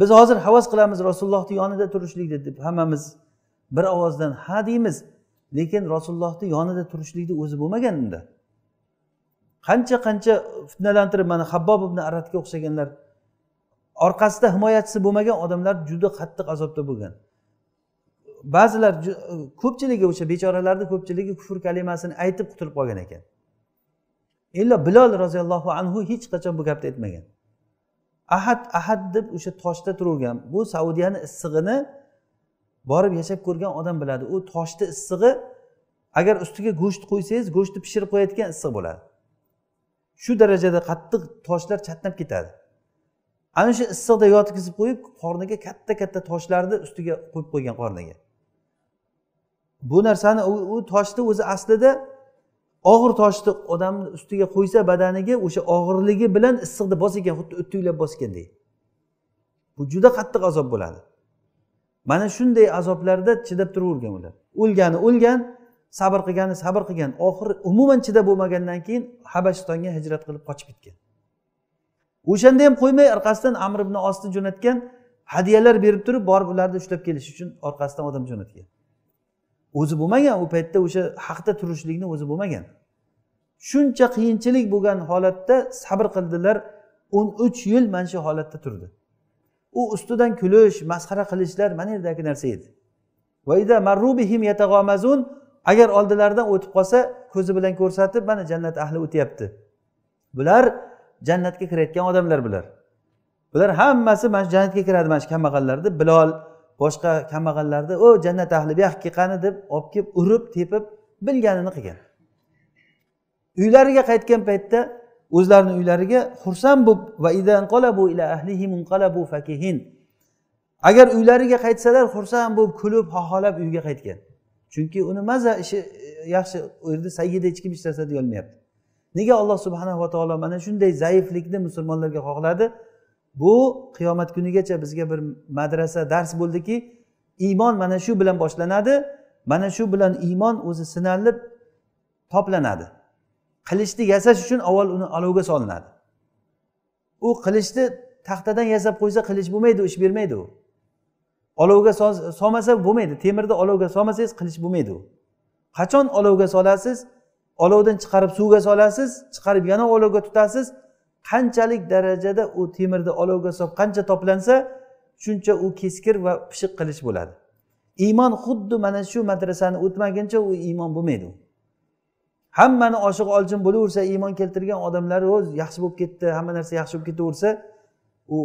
biz hozir havas qilamiz rasulullohni yonida turishlikni deb hammamiz bir ovozdan ha deymiz lekin rasulullohni yonida turishlikni o'zi bo'lmagan unda qancha qancha fitnalantirib mana habbob ibn aratga o'xshaganlar orqasida himoyachisi bo'lmagan odamlar juda qattiq azobda bo'lgan ba'zilar ko'pchiligi o'sha bechoralarni ko'pchiligi kufr kalimasini aytib qutulib qolgan ekan illo bilol roziyallohu anhu hech qachon bu gapni aytmagan ahad ahad deb o'sha toshda turavergan bu saudiyani issig'ini borib yashab ko'rgan odam biladi u toshni issig'i agar ustiga go'sht qo'ysangiz go'shtni pishirib qo'yayotgan issiq bo'ladi shu darajada qattiq toshlar chatnab ketadi ana shu issiqda yotgizib qo'yib qorniga katta katta toshlarni ustiga qo'yib qo'ygan qorniga bu narsani u toshni o'zi aslida og'ir toshni odamni ustiga qo'ysa badaniga o'sha og'irligi bilan issiqni ekan xuddi o'ttiklab bosgandek bu juda qattiq azob bo'ladi mana shunday azoblarda chidab turavergan ular o'lgani o'lgan sabr qilgani sabr qilgan oxiri umuman chidab bo'lmagandan keyin habashistonga hijrat qilib qochib ketgan o'shanda ham qo'ymay orqasidan amr ibn osni jo'natgan hadyalar berib turib borib ularni ushlab kelish uchun orqasidan odam jo'natgan o'zi bo'lmagan u paytda o'sha haqda turishlikni o'zi bo'lmagan shuncha qiyinchilik bo'lgan holatda sabr qildilar o'n uch yil mana shu holatda turdi u ustidan kulish masxara qilishlar mana yerdagi narsa edi agar oldilaridan o'tib qolsa ko'zi bilan ko'rsatib mana jannat ahli o'tyapti bular jannatga kirayotgan odamlar bular bular hammasi mana shu jannatga kiradi mana shu kambag'allarni bilol boshqa kambag'allarni o jannat ahli bu yoqqa qani deb olib kelib urib tepib bilganini qilgan uylariga qaytgan paytda o'zlarini uylariga xursand bo'lib agar uylariga qaytsalar xursand bo'lib kulib xoholab uyga qaytgan chunki uni maza ishi e, yaxshi u yerda sayyida hech kim hech narsa deyolmayapti nega alloh va taolo mana shunday zaiflikni musulmonlarga xohladi bu qiyomat kunigacha bizga bir madrasa dars bo'ldiki iymon mana shu bilan boshlanadi mana shu bilan iymon o'zi sinalib toplanadi qilichni yasash uchun avval uni olovga solinadi u qilichni taxtadan yasab qo'ysa qilich bo'lmaydi ish bermaydi u olovga solmasa bo'lmaydi temirni olovga solmasangiz qilich bo'lmaydi u qachon olovga solasiz olovdan chiqarib suvga solasiz chiqarib yana olovga tutasiz qanchalik darajada u temirni olovga solib qancha toplansa shuncha u keskir va pishiq qilich bo'ladi iymon xuddi mana shu madrasani o'tmaguncha u iymon bo'lmaydi u hammani oshiq olchin bo'laversa iymon keltirgan odamlar o'z yaxshi bo'lib ketdi hamma narsa yaxshi bo'lib ketaversa u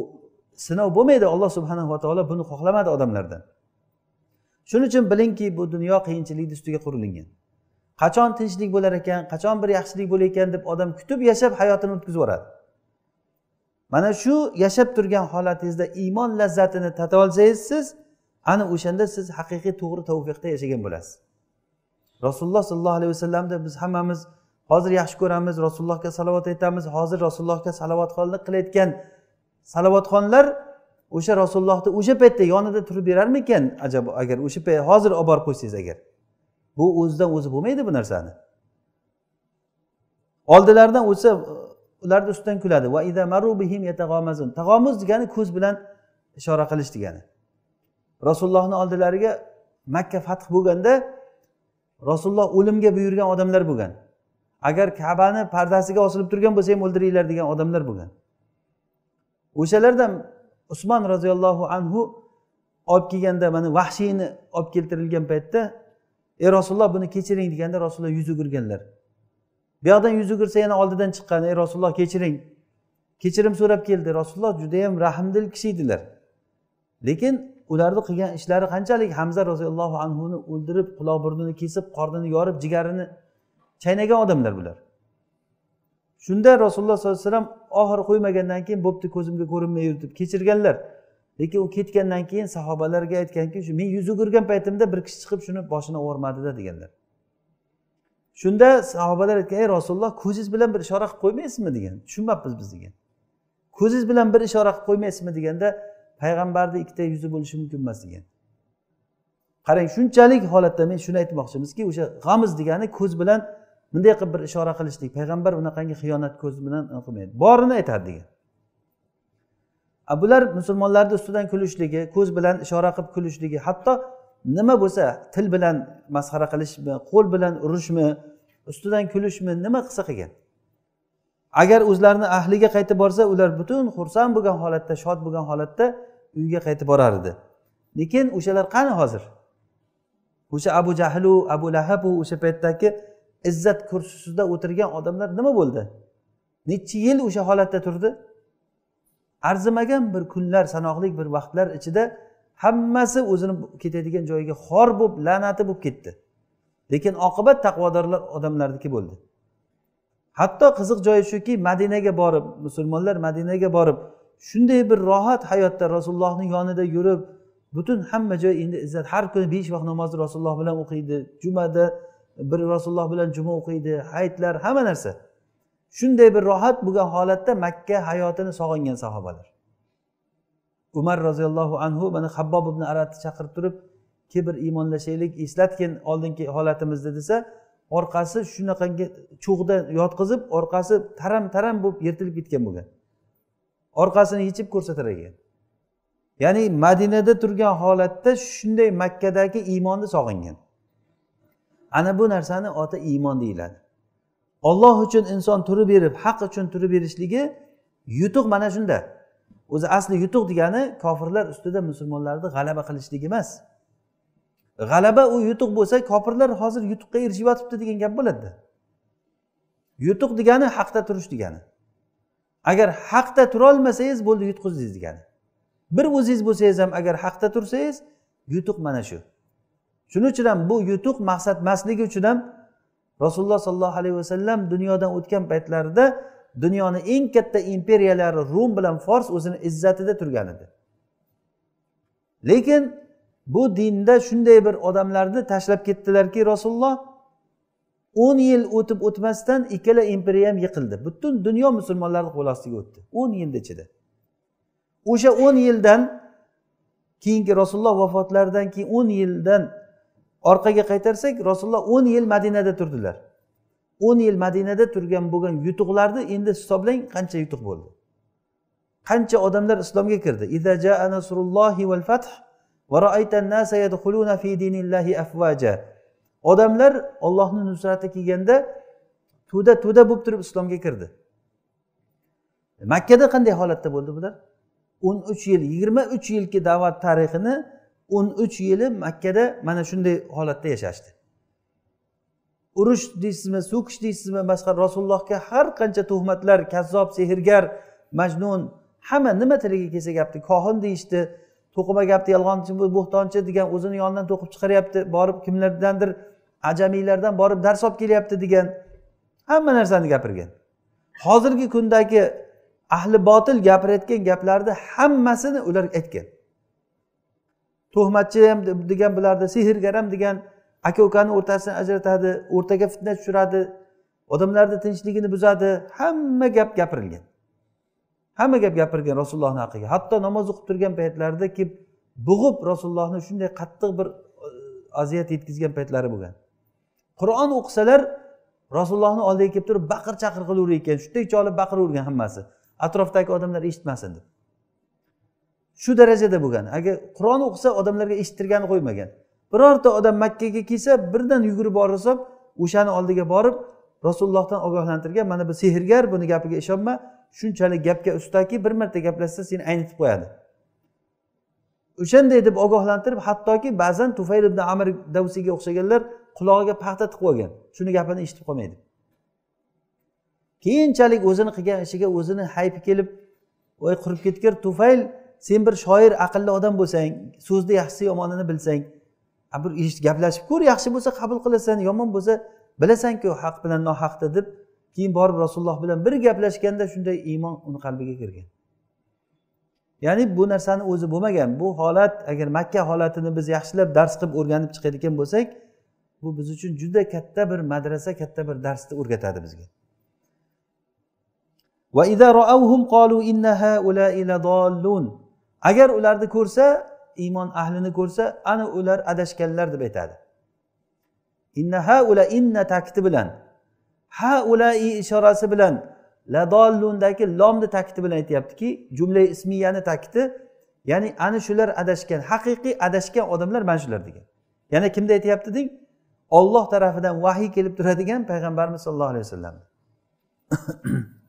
sinov bo'lmaydi alloh subhanava taolo buni xohlamadi odamlardan shuning uchun bilingki bu dunyo qiyinchilikni ustiga qurilingan qachon tinchlik bo'lar ekan qachon bir yaxshilik bo'lar ekan deb odam kutib yashab hayotini o'tkazib yuboradi mana shu yashab turgan holatingizda iymon lazzatini tatib olsangiz siz ana o'shanda siz haqiqiy to'g'ri tavfiqda yashagan bo'lasiz rasululloh sollallohu alayhi vasallamni biz hammamiz hozir yaxshi ko'ramiz rasulullohga salovat aytamiz hozir rasulullohga salovatxonlik qilayotgan salovatxonlar o'sha rasulullohni o'sha paytda yonida turib berarmikan ajab agar o'sha payt hozir olib borib qo'ysangiz agar bu o'zidan o'zi bo'lmaydi bu narsani oldilaridan o'tsa ularni ustidan kuladi va tag'omuz degani ko'z bilan ishora qilish degani rasulullohni oldilariga makka fath bo'lganda rasululloh o'limga buyurgan odamlar bo'lgan agar kabani pardasiga osilib turgan bo'lsa ham o'ldiringlar degan odamlar bo'lgan o'shalardan usmon roziyallohu anhu olib kelganda mana vahshiyni olib keltirilgan paytda ey rasululloh buni kechiring deganda rasululloh yuz o'girganlar yoqdan yuz o'girsa yana oldidan chiqqan ey rasululloh kechiring kechirim so'rab keldi rasululloh judayam rahmdil kishi edilar lekin ularni qilgan ishlari qanchalik hamza roziyallohu anhuni o'ldirib quloq burnini kesib qornini yorib jigarini chaynagan odamlar bular shunda rasululloh sollallohu alayhi vasallam oxiri qo'ymagandan keyin bo'pti ko'zimga ko'rinmay deb kechirganlar lekin u ketgandan keyin sahobalarga aytganki shu men yuz yugurgan paytimda bir kishi chiqib shuni boshini o'rmadida deganlar shunda sahobalar aytgan ey rasululloh ko'zingiz bilan bir ishora qilib qo'ymaysizmi degan tushunmabmiz biz degan ko'zingiz bilan bir ishora qilib qo'ymaysizmi deganda payg'ambarni ikkita yuzi bo'lishi mumkin emas degan qarang shunchalik holatda men shuni aytmoqchimizki o'sha g'amiz degani ko'z bilan bunday qilib bir ishora qilishlik payg'ambar unaqangi xiyonat ko'z bilan qilmaydi borini aytadi degan bular musulmonlarni ustidan kulishligi ko'z bilan ishora qilib kulishligi hatto nima bo'lsa til bilan masxara qilishmi qo'l bilan urishmi ustidan kulishmi nima qilsa qilgan agar o'zlarini ahliga qaytib borsa ular butun xursand bo'lgan holatda shod bo'lgan holatda uyga qaytib borar edi lekin o'shalar qani hozir o'sha abu jahlu abu lahabu o'sha paytdagi izzat kursisida o'tirgan odamlar nima bo'ldi necha yil o'sha holatda turdi arzimagan bir kunlar sanoqli bir vaqtlar ichida hammasi o'zini ketadigan joyiga xor bo'lib la'nati bo'lib ketdi lekin oqibat taqvodorlar odamlarniki bo'ldi hatto qiziq joyi shuki madinaga borib musulmonlar madinaga borib shunday bir rohat hayotda rasulullohni yonida yurib butun hamma joy endi izzat har kuni besh vaqt namozni rasululloh bilan o'qiydi jumada bir rasululloh bilan juma o'qiydi hayitlar hamma narsa shunday bir rohat bo'lgan holatda makka hayotini sog'ingan sahobalar umar roziyallohu anhu mana habbob ibn aratni chaqirib turib kel bir iymonlashaylik eslatgin oldingi holatimizni desa orqasi shunaqangi cho'g'da yotqizib orqasi taram taram bo'lib yirtilib ketgan bo'lgan orqasini yechib ko'rsatar ekan ya'ni madinada turgan holatda shunday makkadagi iymonni sog'ingan ana bu narsani oti iymon deyiladi olloh uchun inson turib berib haq uchun turib berishligi yutuq mana shunda o'zi asli yutuq degani kofirlar ustida musulmonlarni g'alaba qilishlik emas g'alaba u yutuq bo'lsa kofirlar hozir yutuqqa erishib yotibdi degan gap bo'ladi yutuq degani haqda turish degani agar haqda turolmasangiz bo'ldi yutqizdingiz degani bir o'zingiz bo'lsangiz ham agar haqda tursangiz yutuq mana shu shuning uchun ham bu yutuq maqsad emasligi uchun ham rasululloh sollallohu alayhi vasallam dunyodan o'tgan paytlarida dunyoni eng katta imperiyalari rum bilan fors o'zini izzatida turgan edi lekin bu dinda shunday bir odamlarni tashlab ketdilarki rasululloh o'n yil o'tib o'tmasdan ikkala imperiya ham yiqildi butun dunyo musulmonlarni qo'l ostiga o'tdi o'n yilni ichida o'sha o'n yildan keyingi rasululloh vafotlaridan keyin o'n yildan orqaga qaytarsak rasululloh o'n yil madinada turdilar o'n yil madinada turgan bo'lgan yutuqlarni endi hisoblang qancha yutuq bo'ldi qancha odamlar islomga kirdi odamlar ollohni nusrati kelganda to'da to'da bo'lib turib islomga kirdi makkada qanday holatda bo'ldi bular o'n uch yil yigirma uch yilki da'vat tarixini o'n uch yili makkada mana shunday holatda yashashdi urush deysizmi so'kish deysizmi boshqa rasulullohga har qancha tuhmatlar kazzob sehrgar majnun hamma nima tiliga kelsa gapni kohin deyishdi to'qima gapni yolg'onchi bo'xtonchi degan o'zini yonidan to'qib chiqaryapti borib kimlardandir ajamiylardan borib dars olib kelyapti degan hamma narsani gapirgan hozirgi kundagi ahli botil gapirayotgan gaplarni hammasini ular aytgan tuhmatchi ham degan bularni sehrgar ham degan aka ukani o'rtasini ajratadi o'rtaga fitna tushiradi odamlarni tinchligini buzadi hamma gap gapirilgan hamma gap gapirgan rasulullohni haqiga hatto namoz o'qib turgan paytlarida kelib bug'ib rasulullohni shunday qattiq bir e, aziyat yetkazgan paytlari bo'lgan qur'on o'qisalar rasulullohni oldiga kelib turib baqir chaqir qilaverar ekan shunday cholib baqiravergan hammasi atrofdagi odamlar eshitmasin deb shu darajada bo'lgan agar qur'on o'qisa odamlarga eshittirgani qo'ymagan birorta odam makkaga kelsa birdan yugurib borib o'shani oldiga borib rasulullohdan ogohlantirgan mana bu sehrgar buni gapiga ishonma shunchalik gapga ustaki bir marta gaplashsa seni aynitib qo'yadi o'shanday deb ogohlantirib hattoki ba'zan tufayl ibn amir davsiyga o'xshaganlar qulog'iga paxta tiqib olgan shuni gapini eshitib qolmaydi keyinchalik o'zini qilgan ishiga o'zini haypi kelib voy qurib ketgir tufayl sen bir shoir aqlli odam bo'lsang so'zni yaxshisi yomonini bilsang bir gaplashib ko'r yaxshi bo'lsa qabul qilasan yomon bo'lsa bilasanku haq bilan nohaqni deb keyin borib rasululloh bilan bir gaplashganda shunday iymon uni qalbiga kirgan ya'ni bu narsani o'zi bo'lmagan bu holat agar makka holatini biz yaxshilab dars qilib o'rganib chiqadigan bo'lsak bu biz uchun juda katta bir madrasa katta bir darsni o'rgatadi bizga va agar ularni ko'rsa iymon ahlini ko'rsa ana ular adashganlar deb aytadi inna ha ula inna takti bilan ha i ishorasi bilan ladollundagi lomni takti bilan aytyaptiki jumla ismiyani takti ya'ni ana shular adashgan haqiqiy adashgan odamlar mana shular degan yana kimda aytyapti deng olloh tarafidan vahiy kelib turadigan payg'ambarimiz sollallohu alayhi vasallam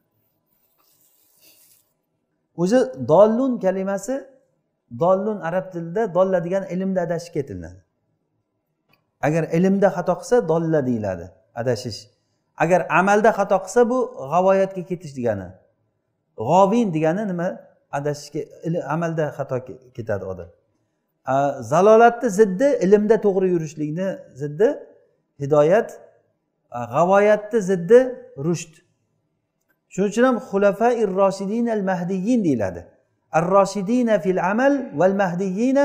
o'zi dollun kalimasi dollun arab tilida dolla degani ilmda adashib ketiladi agar ilmda xato qilsa dolla deyiladi adashish agar amalda xato qilsa bu g'avoyatga ketish degani g'ovin degani nima adashishga amalda xato ketadi odam zalolatni ziddi ilmda to'g'ri yurishlikni ziddi hidoyat g'avoyatni ziddi rusht shuning uchun ham xulafa irrosidin al mahdiyin deyiladi ar rosidina fil amal val mahdiyina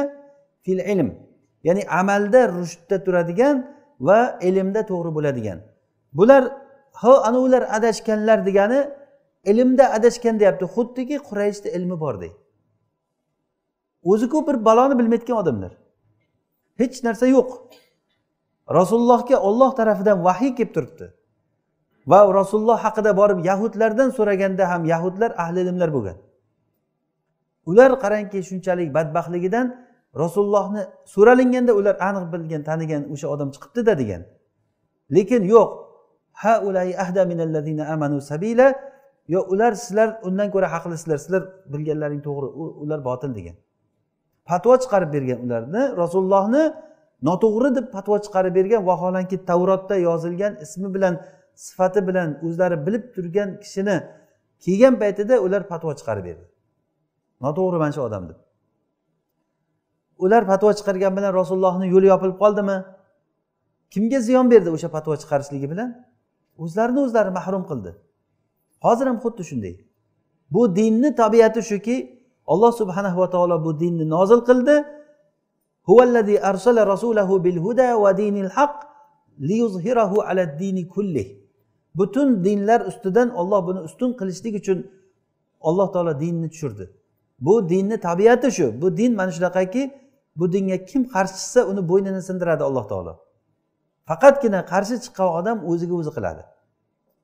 fil ilm ya'ni amalda rushdda turadigan va ilmda to'g'ri bo'ladigan bular ho ana ular adashganlar degani ilmda adashgan deyapti xuddiki qurayshda ilmi bordek o'ziku bir baloni bilmayotgan odamlar hech narsa yo'q rasulullohga olloh tarafidan vahiy kelib turibdi va rasululloh haqida borib yahudlardan so'raganda ham yahudlar ahli ilmlar bo'lgan ular qarangki shunchalik badbaxtligidan rasulullohni so'ralinganda ular aniq bilgan tanigan o'sha odam chiqibdida degan lekin yo'q ha ulay ahda minallazina amanu sabila yo ular sizlar undan ko'ra haqlisizlar sizlar bilganlaring to'g'ri ular botil degan fatvo chiqarib bergan ularni rasulullohni noto'g'ri deb fatvo chiqarib bergan vaholanki tavrotda yozilgan ismi bilan sifati bilan o'zlari bilib turgan kishini kelgan paytida ular fatvo chiqarib berdi noto'g'ri mana shu odam deb ular fatvo chiqargan bilan rasulullohni yo'li yopilib qoldimi kimga ziyon berdi o'sha fatvo chiqarishligi bilan o'zlarini o'zlari mahrum qildi hozir ham xuddi shunday bu dinni tabiati shuki alloh subhanahu va taolo bu dinni nozil qildi huvallazi arsala rasulahu bil huda va dinil haq liyuzhirahu ala dini kullih butun dinlar ustidan olloh buni ustun qilishlik uchun alloh taolo dinni tushirdi bu dinni tabiati shu bu din mana shunaqaki bu dinga kim qarshi chiqsa uni bo'ynini sindiradi alloh taolo faqatgina qarshi chiqqan odam o'ziga o'zi qiladi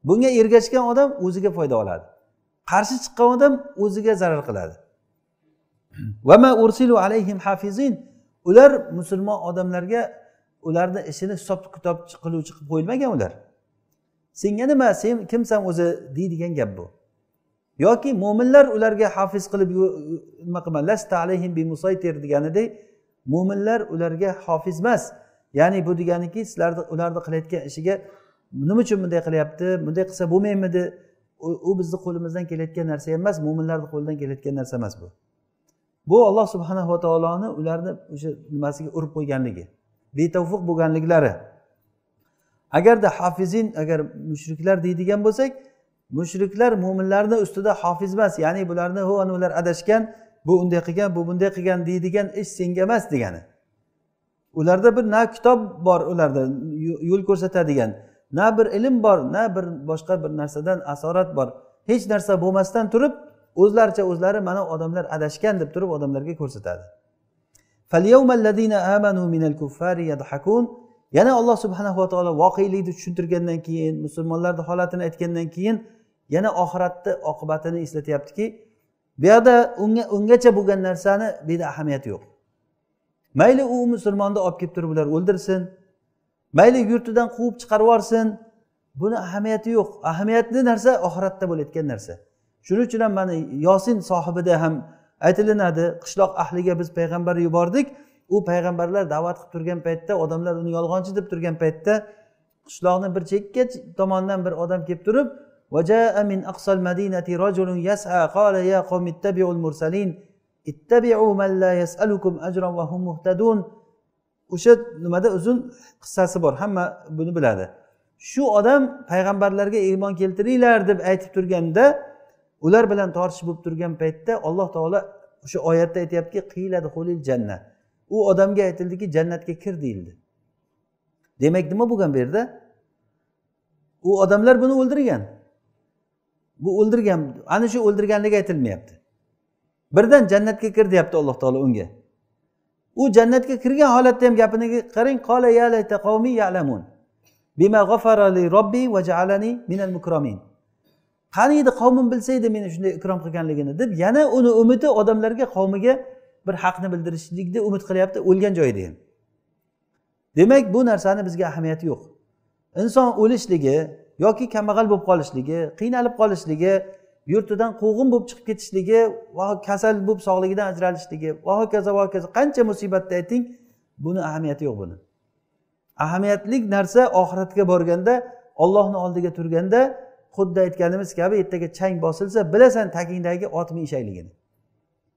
bunga ergashgan odam o'ziga foyda oladi qarshi chiqqan odam o'ziga zarar qiladi ular musulmon odamlarga ularni ishini hisob kitob qiluvchi qilib qo'yilmagan ular senga nima sen kimsan o'zi deydigan gap bu yoki mo'minlar ularga hafiz qilib nima qilma lasta alayhim bimusaytir deganidek mo'minlar ularga hofiz emas ya'ni bu deganiki sizlarni ularni qilayotgan ishiga nima uchun bunday qilyapti bunday qilsa bo'lmaymidi u bizni qo'limizdan kelayotgan narsa emas mo'minlarni qo'lidan kelayotgan narsa emas bu bu alloh subhanava taoloni ularni o'sha nimasiga urib qo'yganligi betavfiq bo'lganliklari agarda hofizin agar mushriklar deydigan bo'lsak mushriklar mo'minlarni ustida hofiz emas ya'ni bularni ho an ular adashgan bu unday qilgan bu bunday qilgan deydigan ish senga emas degani ularda bir na kitob bor ularda yo'l ko'rsatadigan na bir ilm bor na bir boshqa bir narsadan asorat bor hech narsa bo'lmasdan turib o'zlaricha o'zlari mana odamlar adashgan deb turib odamlarga ko'rsatadi yana alloh subhanahu va taolo voqelikni tushuntirgandan keyin musulmonlarni holatini aytgandan keyin yana oxiratni oqibatini eslatyaptiki bu yoqda unga ungacha bo'lgan narsani buyerda ahamiyati yo'q mayli u musulmonni olib kelib turib ular o'ldirsin mayli yurtidan quvib chiqarib yuborsin buni ahamiyati yo'q ahamiyatli narsa oxiratda bo'layotgan narsa shuning uchun ham mana yosin sohibida ham aytilinadi qishloq ahliga biz payg'ambar yubordik u payg'ambarlar da'vat qilib turgan paytda odamlar uni yolg'onchi deb turgan paytda qishloqni bir chekka tomondan bir odam kelib turib min aqsal madinati rajulun yas'a qala ya يا قوم mursalin ittabi'u man la yas'alukum ajran wa hum muhtadun o'sha nimada uzun qissasi bor hamma buni biladi shu odam payg'ambarlarga iymon keltiringlar deb aytib turganda ular bilan tortish bo'lib turgan paytda alloh taolo o'sha oyatda aytyaptiki qiyladi hulil janna u odamga aytildiki jannatga kir deyildi demak nima bo'lgan bu yerda u odamlar buni o'ldirgan bu o'ldirgan ana shu o'ldirganligi aytilmayapti birdan jannatga kir deyapti alloh taolo unga u jannatga kirgan holatda ham gapini qarang qola ya'lamun bima robbi ja'alani minal mukromin qani edi qavmim bilsa edi meni shunday ikrom qilganligini deb yana uni umidi odamlarga qavmiga bir haqni bildirishlikni umid qilyapti o'lgan joyida ham demak bu narsani bizga ahamiyati yo'q inson o'lishligi yoki kambag'al bo'lib qolishligi qiynalib qolishligi yurtidan quvg'in bo'lib chiqib ketishligi va kasal bo'lib sog'ligidan ajralishligi va hokazo va hokazo qancha musibatni ayting buni ahamiyati yo'q buni ahamiyatli narsa oxiratga borganda ollohni oldiga turganda xuddi aytganimiz kabi ertaga chang bosilsa bilasan tagingdagi otni eshakligini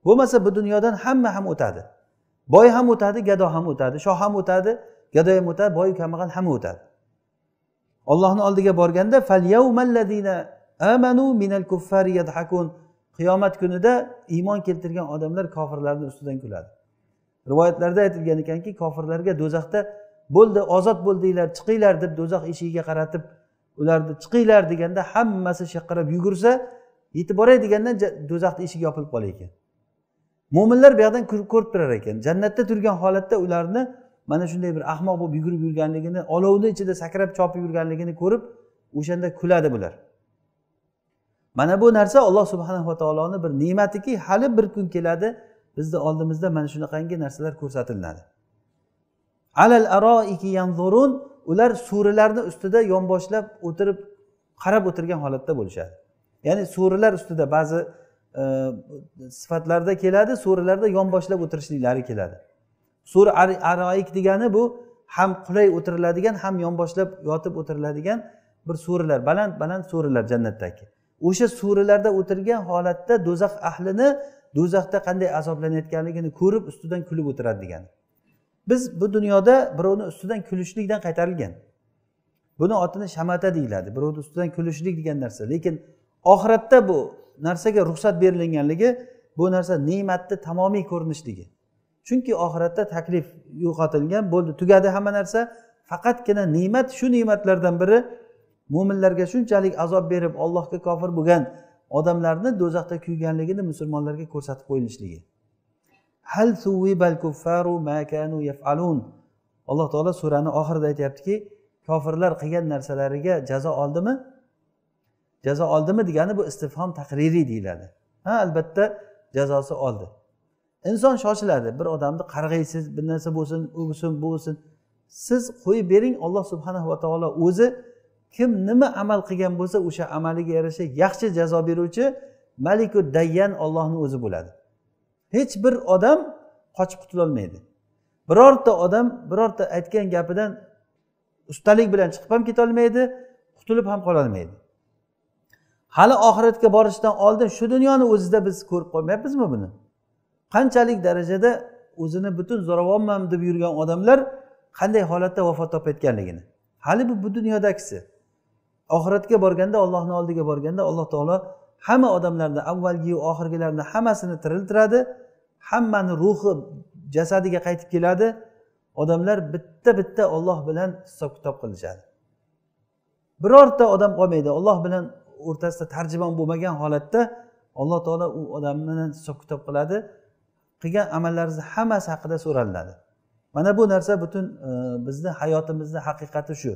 bo'lmasa bu dunyodan hamma ham o'tadi boy ham o'tadi gado ham o'tadi shoh ham o'tadi gado ham o'tadi boy kambag'al hamma o'tadi ollohni oldiga borganda amanu minal kuffari yadhakun qiyomat kunida iymon keltirgan odamlar kofirlarni ustidan kuladi rivoyatlarda aytilgan ekanki kofirlarga do'zaxda bo'ldi ozod bo'ldinglar chiqinglar deb do'zax eshigiga qaratib ularni chiqinglar deganda hammasi sharqirab yugursa yetib boray deganda do'zaxni eshigi yopilib qolar ekan mo'minlar bu yoqdan ko'rib turar ekan jannatda turgan holatda ularni mana shunday bir ahmoq bo'lib yugurib yurganligini olovni ichida sakrab chopib yurganligini ko'rib o'shanda kuladi bular mana bu narsa alloh subhanava taoloni bir ne'matiki hali bir kun keladi bizni oldimizda mana shunaqangi narsalar ko'rsatiladi alal aroiki yanzurun ular so'rilarni ustida yonboshlab o'tirib qarab o'tirgan holatda bo'lishadi ya'ni so'rilar ustida ba'zi sifatlarda keladi suralarda yonboshlab o'tirishliklari keladi sura aroik degani bu ham qulay o'tiriladigan ham yonboshlab yotib o'tiriladigan bir suralar baland baland suralar jannatdagi o'sha suralarda o'tirgan holatda do'zax ahlini do'zaxda qanday azoblanayotganligini ko'rib ustidan kulib o'tiradi degani biz bu dunyoda birovni ustidan kulishlikdan qaytarilgan buni otini shamata deyiladi birovni ustidan kulishlik degan narsa lekin oxiratda bu narsaga ruxsat berilganligi bu narsa ne'matni tamomiy ko'rinishligi chunki oxiratda taklif yo'qotilgan bo'ldi tugadi hamma narsa faqatgina ne'mat shu ne'matlardan biri mo'minlarga shunchalik azob berib allohga kofir bo'lgan odamlarni do'zaxda kuyganligini musulmonlarga ko'rsatib qo'yilishligi hal ma kanu alloh taolo surani oxirida aytyaptiki kofirlar qilgan narsalariga jazo oldimi jazo oldimi degani bu istifhom tahririy deyiladi ha albatta jazosi oldi inson shoshiladi bir odamni qarg'aysiz bir narsa bo'lsin u bo'lsin bu bo'lsin siz qo'yib bering alloh subhanahu va taolo o'zi kim nima amal qilgan bo'lsa o'sha amaliga yarasha yaxshi jazo beruvchi maliku dayyan ollohni o'zi bo'ladi hech bir odam qochib qutulolmaydi birorta odam birorta aytgan gapidan ustalik bilan chiqib ham ketolmaydi qutulib ham qololmaydi hali oxiratga borishdan oldin shu dunyoni o'zida biz ko'rib qolmayapmizmi buni qanchalik darajada o'zini butun zo'ravonman deb yurgan odamlar qanday holatda vafot topayotganligini hali bu bu dunyodagisi oxiratga borganda ollohni oldiga borganda alloh taolo hamma odamlarni avvalgiyu oxirgilarni hammasini tiriltiradi hammani ruhi jasadiga qaytib keladi odamlar bitta bitta olloh bilan hisob kitob qilishadi birorta odam qolmaydi olloh bilan o'rtasida tarjimon bo'lmagan holatda alloh taolo u odamni hisob kitob qiladi qilgan amallaringizni hammasi haqida so'raliladi mana bu narsa butun e, bizni hayotimizni haqiqati shu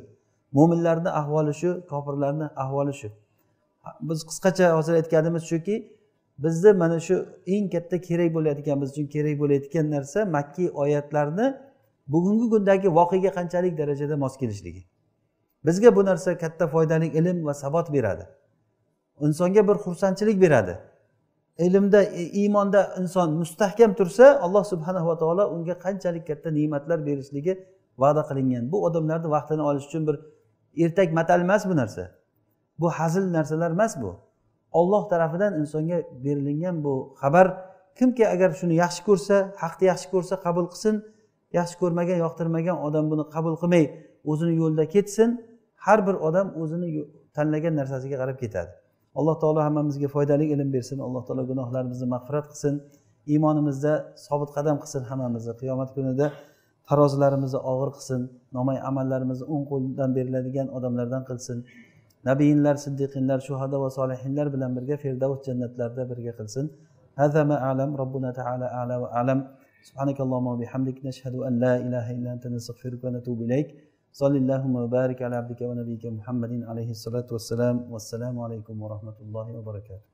mo'minlarni ahvoli shu kofirlarni ahvoli shu biz qisqacha hozir aytganimiz shuki bizni mana shu eng katta kerak bo'layotgan biz uchun kerak bo'layotgan narsa makki oyatlarni bugungi kundagi voqega qanchalik darajada mos kelishligi bizga bu narsa katta foydali ilm va sabot beradi insonga bir xursandchilik beradi ilmda iymonda inson mustahkam tursa alloh subhana va taolo unga qanchalik katta ne'matlar berishligi va'da qilingan bu odamlarni vaqtini olish uchun bir ertak matal emas bu narsa bu hazil narsalar emas bu olloh tarafidan insonga berilingan bu xabar kimki agar shuni yaxshi ko'rsa haqni yaxshi ko'rsa qabul qilsin yaxshi ko'rmagan yoqtirmagan odam buni qabul qilmay o'zini yo'lida ketsin har bir odam o'zini tanlagan narsasiga qarab ketadi alloh taolo hammamizga foydali ilm bersin alloh taolo gunohlarimizni mag'firat qilsin iymonimizda sobit qadam qilsin hammamizni qiyomat kunida farozlarimizni og'ir qilsin nomay amallarimizni o'ng qo'ldan beriladigan odamlardan qilsin nabiyinlar siddiqinlar shuhada va solihinlar bilan birga ferdavs jannatlarida birga qilsin هذا ما robbuna taala ala va alam سبحانك اللهم وبحمدك نشهد أن لا إله إلا أنت نستغفرك ونتوب إليك صل اللهم وبارك على عبدك ونبيك محمد عليه الصلاة والسلام والسلام عليكم ورحمة الله وبركاته